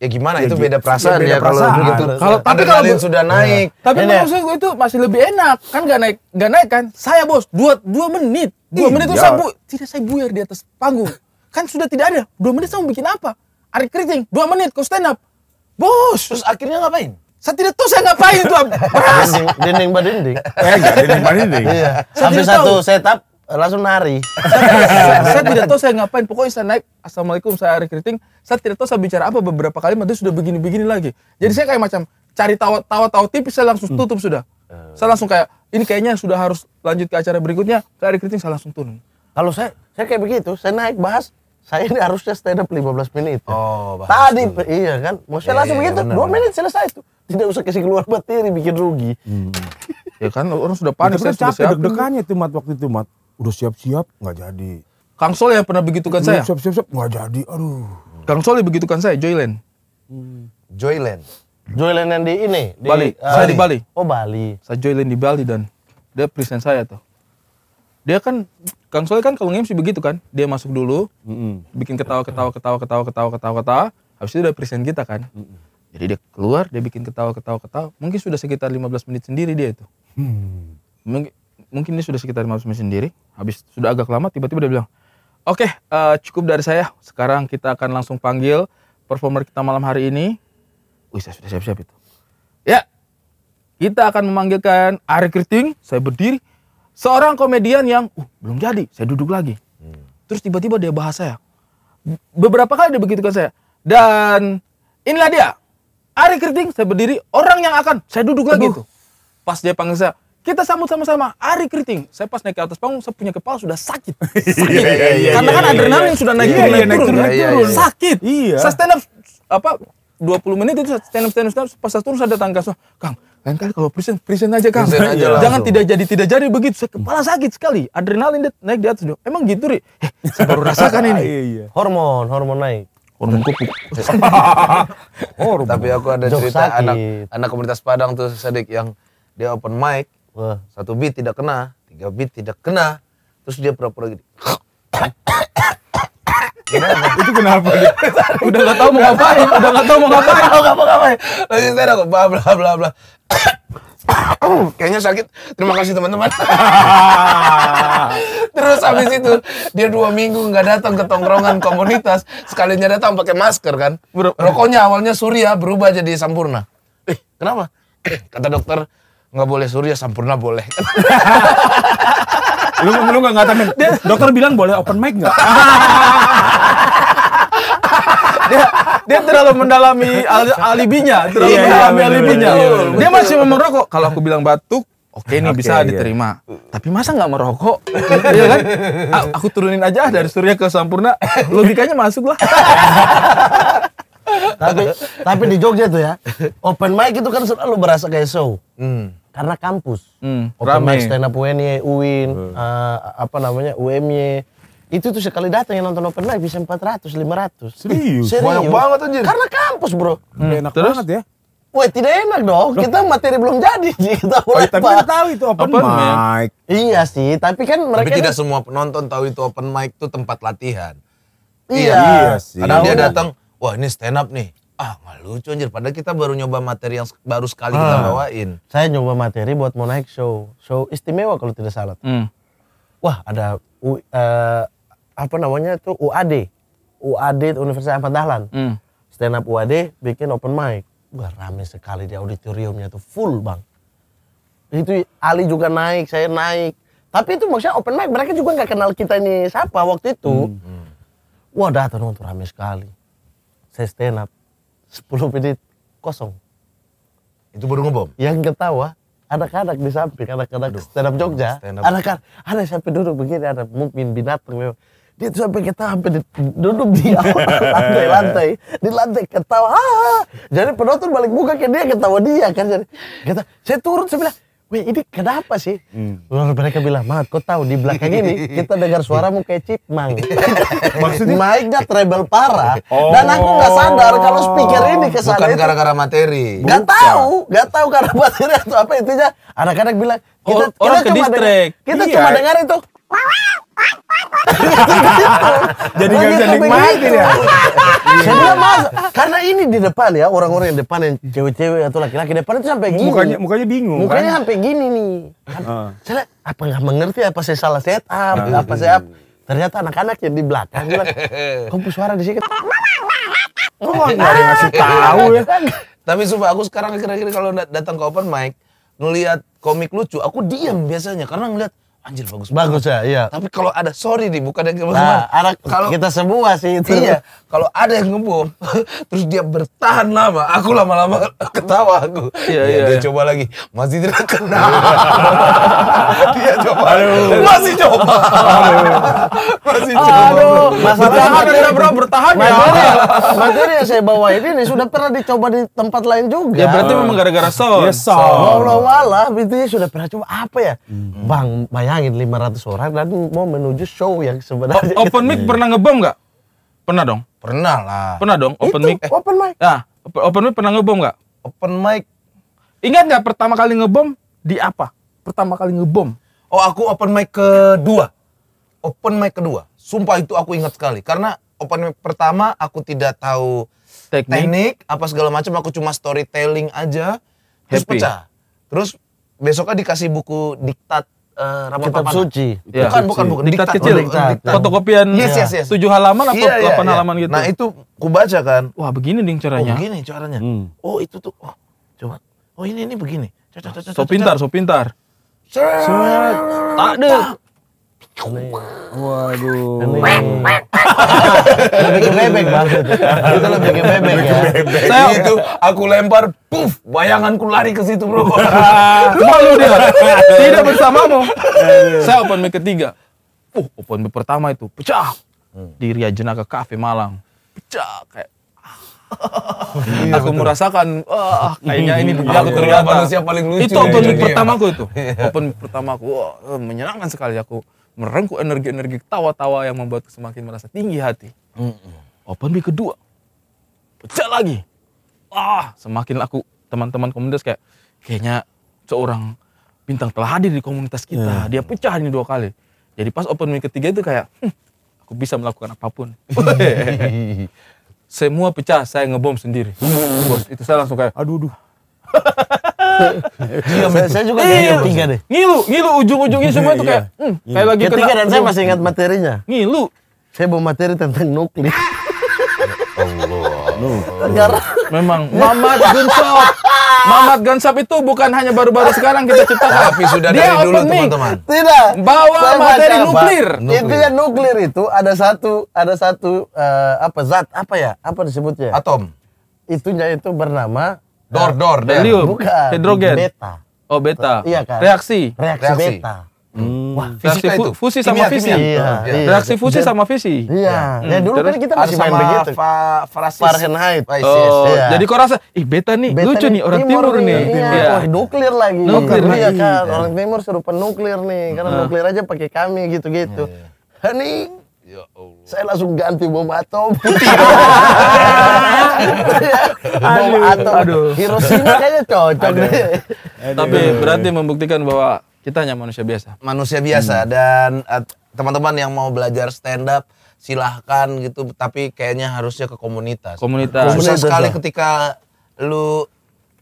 Ya gimana ya, itu beda ya perasaan ya, beda ya kalau gitu. Kalau tapi kalau sudah iya. naik. Ya. Tapi ya, maksud gue itu masih lebih enak. Kan gak naik, gak naik kan? Saya bos, dua, dua menit. Dua iya. menit itu saya bu, tidak saya buyar di atas panggung. kan sudah tidak ada. Dua menit saya mau bikin apa? Ari Keriting, dua menit kau stand up. Bos. Terus akhirnya ngapain? Saya tidak tahu saya ngapain itu. Beras. dinding badinding. Eh, dinding badinding. dinding oh, iya, iya. Sampai satu setup langsung nari. saya, saya tidak tahu saya ngapain. Pokoknya saya naik, Assalamualaikum, saya Ari Keriting. Saya tidak tahu saya bicara apa beberapa kali, tapi sudah begini-begini lagi. Jadi saya kayak macam cari tawa-tawa tipis, saya langsung hmm. tutup sudah. Hmm. Saya langsung kayak, ini kayaknya sudah harus lanjut ke acara berikutnya. Ke Ari Keriting saya langsung turun. Kalau saya, saya kayak begitu, saya naik bahas, saya ini harusnya stand up 15 menit. Oh, Tadi iya kan, maksudnya e, langsung iya, begitu, dua menit selesai itu. Tidak usah kasih keluar materi, bikin rugi. Hmm. ya kan orang sudah panik, saya sudah siap. Deg-degannya itu mat waktu itu mat, udah siap-siap nggak jadi. Kang Sol ya pernah begitu kan saya? Siap-siap nggak jadi, aduh. Kang Sol ya kan saya, Joyland. Hmm. Joyland. Joyland yang di ini di Bali. Uh, saya di Bali. Oh Bali. Saya Joyland di Bali dan dia present saya tuh. Dia kan Kang Soleh kan kalau ngemsi begitu kan, dia masuk dulu, mm -hmm. bikin ketawa ketawa ketawa ketawa ketawa ketawa ketawa, habis itu udah present kita kan. Mm -hmm. Jadi dia keluar, dia bikin ketawa ketawa ketawa, mungkin sudah sekitar 15 menit sendiri dia itu. Hmm. Mungkin mungkin ini sudah sekitar 15 menit sendiri, habis sudah agak lama tiba-tiba dia bilang, "Oke, okay, uh, eh, cukup dari saya. Sekarang kita akan langsung panggil performer kita malam hari ini." Wih, saya sudah siap-siap itu. Ya. Kita akan memanggilkan Ari Kriting, saya berdiri, Seorang komedian yang uh, belum jadi, saya duduk lagi. Hmm. Terus tiba-tiba dia bahas saya. Beberapa kali dia begitu begitukan saya. Dan inilah dia. Ari Kriting, saya berdiri. Orang yang akan, saya duduk lagi. Tuh. Pas dia panggil saya, kita sambut sama-sama Ari Kriting. Saya pas naik ke atas panggung, saya punya kepala sudah sakit. Iya, sakit. Iya, iya, Karena kan adrenalin sudah naik turun, turun, Sakit. Saya stand up apa 20 menit itu stand up stand up, stand up pas saya turun saya datang ke Kang lain kali kalau present present aja Kang present aja jangan langsung. tidak jadi tidak jadi begitu saya kepala sakit sekali adrenalin naik di atas dong emang gitu ri eh, saya baru rasakan ini iya, iya. hormon hormon naik hormon kupu oh, hormon. tapi aku ada Jok cerita sakit. anak anak komunitas Padang tuh sedik yang dia open mic Wah. satu beat tidak kena tiga beat tidak kena terus dia pura-pura gini Kenapa? itu kenapa? udah gak tau mau ngapain, udah gak tau mau ngapain. mau ngapain. Lagi saya kok bla bla bla bla. Kayaknya sakit. Terima kasih teman-teman. Terus habis itu dia dua minggu nggak datang ke tongkrongan komunitas. Sekalinya datang pakai masker kan. Rokoknya awalnya Surya berubah jadi Sampurna. Eh, kenapa? Eh, kata dokter nggak boleh Surya Sampurna boleh. lu lu nggak ngatain dokter bilang boleh open mic nggak? dia dia terlalu mendalami al alibinya, iya, terlalu iya, mendalami iya, alibinya. Iya, iya, iya, dia masih mau merokok. Kalau aku bilang batuk, oke okay nih okay, bisa iya. diterima. Tapi masa nggak merokok? iya kan? aku turunin aja ah, dari Surya ke Sampurna. Logikanya masuk lah. tapi tapi di Jogja tuh ya, open mic itu kan selalu berasa kayak show. Hmm. Karena kampus. Hmm, open rame. mic stand up UNY, UIN, hmm. uh, apa namanya? UMY itu tuh sekali datang yang nonton open mic bisa 400, 500. Serius? Serius. Banyak banget anjir. Karena kampus, Bro. Hmm. Enak Terus? banget ya. Wah tidak enak dong, Loh. kita materi belum jadi kita oh, iya, Tapi kita tahu itu open, open mic. mic. Iya sih, tapi kan mereka... Tapi tidak kan- semua penonton tahu itu open mic itu tempat latihan. Iya, iya, iya sih. Karena dia iya. datang, wah ini stand up nih. Ah malu lucu anjir, padahal kita baru nyoba materi yang baru sekali hmm. kita ah. bawain. Saya nyoba materi buat mau naik show. Show istimewa kalau tidak salah. Hmm. Wah ada uh, apa namanya itu UAD UAD Universitas Ahmad Dahlan hmm. stand up UAD bikin open mic Wah, rame sekali di auditoriumnya tuh full bang itu Ali juga naik saya naik tapi itu maksudnya open mic mereka juga nggak kenal kita ini siapa waktu itu hmm. hmm. wah datang tuh rame sekali saya stand up 10 menit kosong itu baru ngebom yang ketawa ah. anak-anak di samping anak-anak stand up Jogja ada anak ada sampai duduk begini ada mungkin binatang memang dia tuh sampai kita hampir duduk di lantai-lantai di lantai ketawa jadi penonton balik muka ke dia ketawa dia kan jadi kata saya turun saya bilang Wih, ini kenapa sih? Hmm. Lalu mereka bilang, Mat, kau tahu di belakang ini kita dengar suaramu kayak chipmang. Maksudnya? Mic-nya treble parah. Oh. Dan aku nggak oh. sadar kalau speaker ini kesana Bukan gara-gara materi. Gak tahu, gak tahu karena materi atau apa itu intinya. Anak-anak bilang, kita, oh, kita orang cuma dengar, kita iya. cuma dengar itu. Jadi nggak bisa nikmatin ya. Iya. Saya mas, karena ini di depan ya orang-orang yang depan yang cewek-cewek atau laki-laki depan itu sampai gini. Mukanya, mukanya bingung. Mukanya kan? sampai gini nih. Kan, uh. Saya apa nggak mengerti apa saya salah setup, uh. apa saya ternyata anak-anak yang di belakang bilang, kok suara di sini. Oh, nggak ngasih tahu ya. Kan? Tapi sumpah aku sekarang akhir-akhir kalau datang ke open mic, ngelihat komik lucu, aku diam biasanya karena ngelihat anjir bagus bagus ya iya tapi kalau ada sorry nih bukan yang nah, anak kalau kita semua sih itu iya kalau ada yang ngebom terus dia bertahan lama aku lama-lama ketawa aku iya, iya, iya, dia iya. coba lagi masih tidak kena iya. dia coba Aduh. masih coba Aduh. masih coba Aduh. masalahnya bertahan tidak bertahan ya materi yang saya bawa ini nih sudah pernah dicoba di tempat lain juga ya berarti memang gara-gara sound ya sound walau walah ya sudah pernah coba apa ya hmm. bang bayar bayangin 500 orang dan mau menuju show yang sebenarnya. O open mic gitu. pernah ngebom nggak? Pernah dong. Pernah lah. Pernah dong open Itu, mic. Eh. Open mic. Nah, open mic pernah ngebom nggak? Open mic. Ingat nggak pertama kali ngebom di apa? Pertama kali ngebom. Oh, aku open mic kedua. Open mic kedua. Sumpah itu aku ingat sekali karena open mic pertama aku tidak tahu teknik, teknik apa segala macam aku cuma storytelling aja terus Happy. pecah terus besoknya dikasih buku diktat Uh, Kitab Papana. suci. Ya. Bukan, bukan, bukan. Diktat, diktat kecil. Oh, diktat. diktat. Fotokopian yes, yes, yes. 7 halaman atau yeah, 8 yeah, halaman yeah. gitu. Nah itu ku baca kan. Wah begini ding caranya. Oh begini caranya. Hmm. Oh itu tuh. Oh, coba. Oh ini, ini begini. So pintar, so pintar. Tak deh Waduh. lebih ke bebek maksudnya. Itu lebih ke bebek ya. Saya itu aku lempar, puh, bayanganku lari ke situ bro. Malu dia. Tidak bersamamu. Saya open mic ketiga. Uh, open mic pertama itu pecah. Hmm. Di Ria Jenaka Cafe Malang. Pecah kayak iya, aku merasakan ah kayaknya ini iya, dunia aku ternyata manusia paling lucu itu open mic pertamaku itu open pertamaku wah, menyenangkan sekali aku merengkuh energi-energi tawa-tawa yang membuat semakin merasa tinggi hati. Mm-mm. Open B kedua, pecah lagi. Ah, semakin aku teman-teman komunitas kayak kayaknya seorang bintang telah hadir di komunitas kita. Mm. Dia pecah ini dua kali. Jadi pas open mic ketiga itu kayak hm, aku bisa melakukan apapun. Semua pecah, saya ngebom sendiri. Bos, itu saya langsung kayak aduh aduh. Iya, saya, saya juga ngilu iya, iya. tiga deh. Ngilu, ngilu ujung-ujungnya semua itu kayak hmm, kayak lagi Ketiga kena, dan saya masih ingat materinya. Ngilu. Saya bawa materi tentang nuklir. Allah. Negara. Memang Mamat Gunsop. Mamat Gunsop itu bukan hanya baru-baru sekarang kita ciptakan. Tapi sudah dari Dia dulu teman-teman. Tidak. Bawa Saya materi nuklir. Itu Intinya nuklir itu ada satu ada satu uh, apa zat apa ya? Apa disebutnya? Atom. Itunya itu bernama Nah, dor dor. Helium. Bukan. Hidrogen. Beta. Oh beta. Iya kan. Reaksi. Reaksi, Reaksi. beta. Hmm. hmm. Wah, fisika reaksi itu. fusi sama kimia, Kimia. Iya, iya, iya. Reaksi fusi sama fisi, Iya. Hmm. Ya dulu Terus, kan kita masih main begitu. Fa, Francis. Fahrenheit. Oh, iya, iya. iya. Jadi kok rasa, ih beta nih, beta lucu nih orang timur, timur nih. Iya. iya. Wah, nuklir lagi. Nuklir lagi. Iya kan, iya. orang timur suruh penuklir nih. Karena nah. nuklir aja pakai kami gitu-gitu. Hening. -gitu. Hani, ya Allah. saya langsung ganti bom atom. Bom atom. Aduh. Hiroshima kayaknya cocok Aduh. deh. Aduh. Tapi berarti membuktikan bahwa kita hanya manusia biasa. Manusia biasa hmm. dan eh, teman-teman uh, yang mau belajar stand up silahkan gitu tapi kayaknya harusnya ke komunitas. Komunitas. Susah sekali ketika lu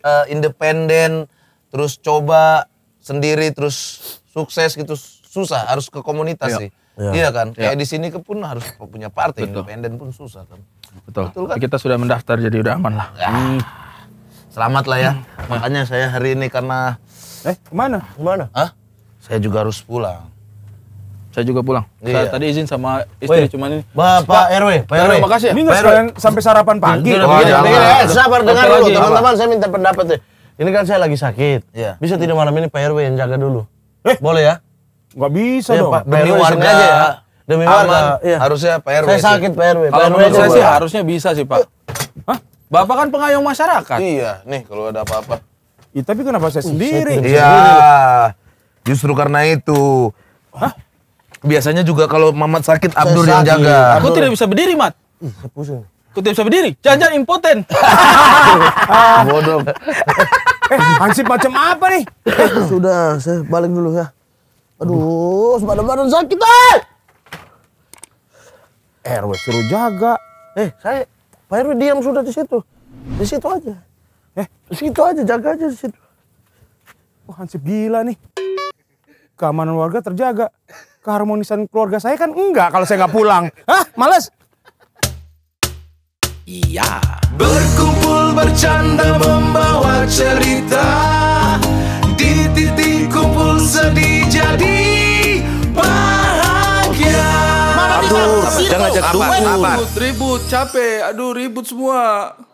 uh, independen terus coba sendiri terus sukses gitu susah harus ke komunitas ya. sih. Iya, iya kan? Ya. Kayak di sini pun harus punya partai independen pun susah kan. Betul. Betul kan? kita sudah mendaftar jadi udah aman lah. Ya. Hmm. Selamat lah ya. Hmm. Makanya saya hari ini karena Eh, kemana? Kemana? Hah? Saya juga harus pulang. Saya juga pulang. Iya. Saya tadi izin sama istri Woy. cuman ini. Bapak RW, Pak RW. Terima kasih. Ya. Ini enggak sampai sarapan pagi. Oh, oh, ya, ya, sabar dengar dulu teman-teman, saya minta pendapat deh. Ya. Ini kan saya lagi sakit. Iya. Bisa tidak malam ini Pak RW yang jaga dulu. Eh, boleh ya? Gak bisa ya, dong. Pak, Demi warga aja ya. Demi Aman, warga. Iya. Harusnya Pak RW. Saya sakit Pak Kalau menurut saya sih harusnya bisa sih Pak. Hah? Bapak kan pengayong masyarakat. Iya, nih kalau ada apa-apa. Ya, tapi kenapa saya sendiri? Iya. Justru karena itu. Hah? Biasanya juga kalau Mamat sakit Abdur yang jaga. Aku tidak bisa berdiri, Mat. Pusing. Aku tidak bisa berdiri. Jangan-jangan impoten. Ah. Bodoh. Eh, hansip macam apa nih? Sudah, saya balik dulu ya. Aduh, sebadan badan sakit, ah! RW suruh jaga. Eh, saya Pak RW diam sudah di situ. Di situ aja. Eh, di situ aja jaga aja di situ. Wah, hansip gila nih. Keamanan warga terjaga. Keharmonisan keluarga saya kan enggak kalau saya nggak pulang. Hah, males. Iya. Berkumpul bercanda membawa cerita. Di titik kumpul sedih jadi jangan ajak dulu. Ribut, ribut, capek. Aduh, ribut semua.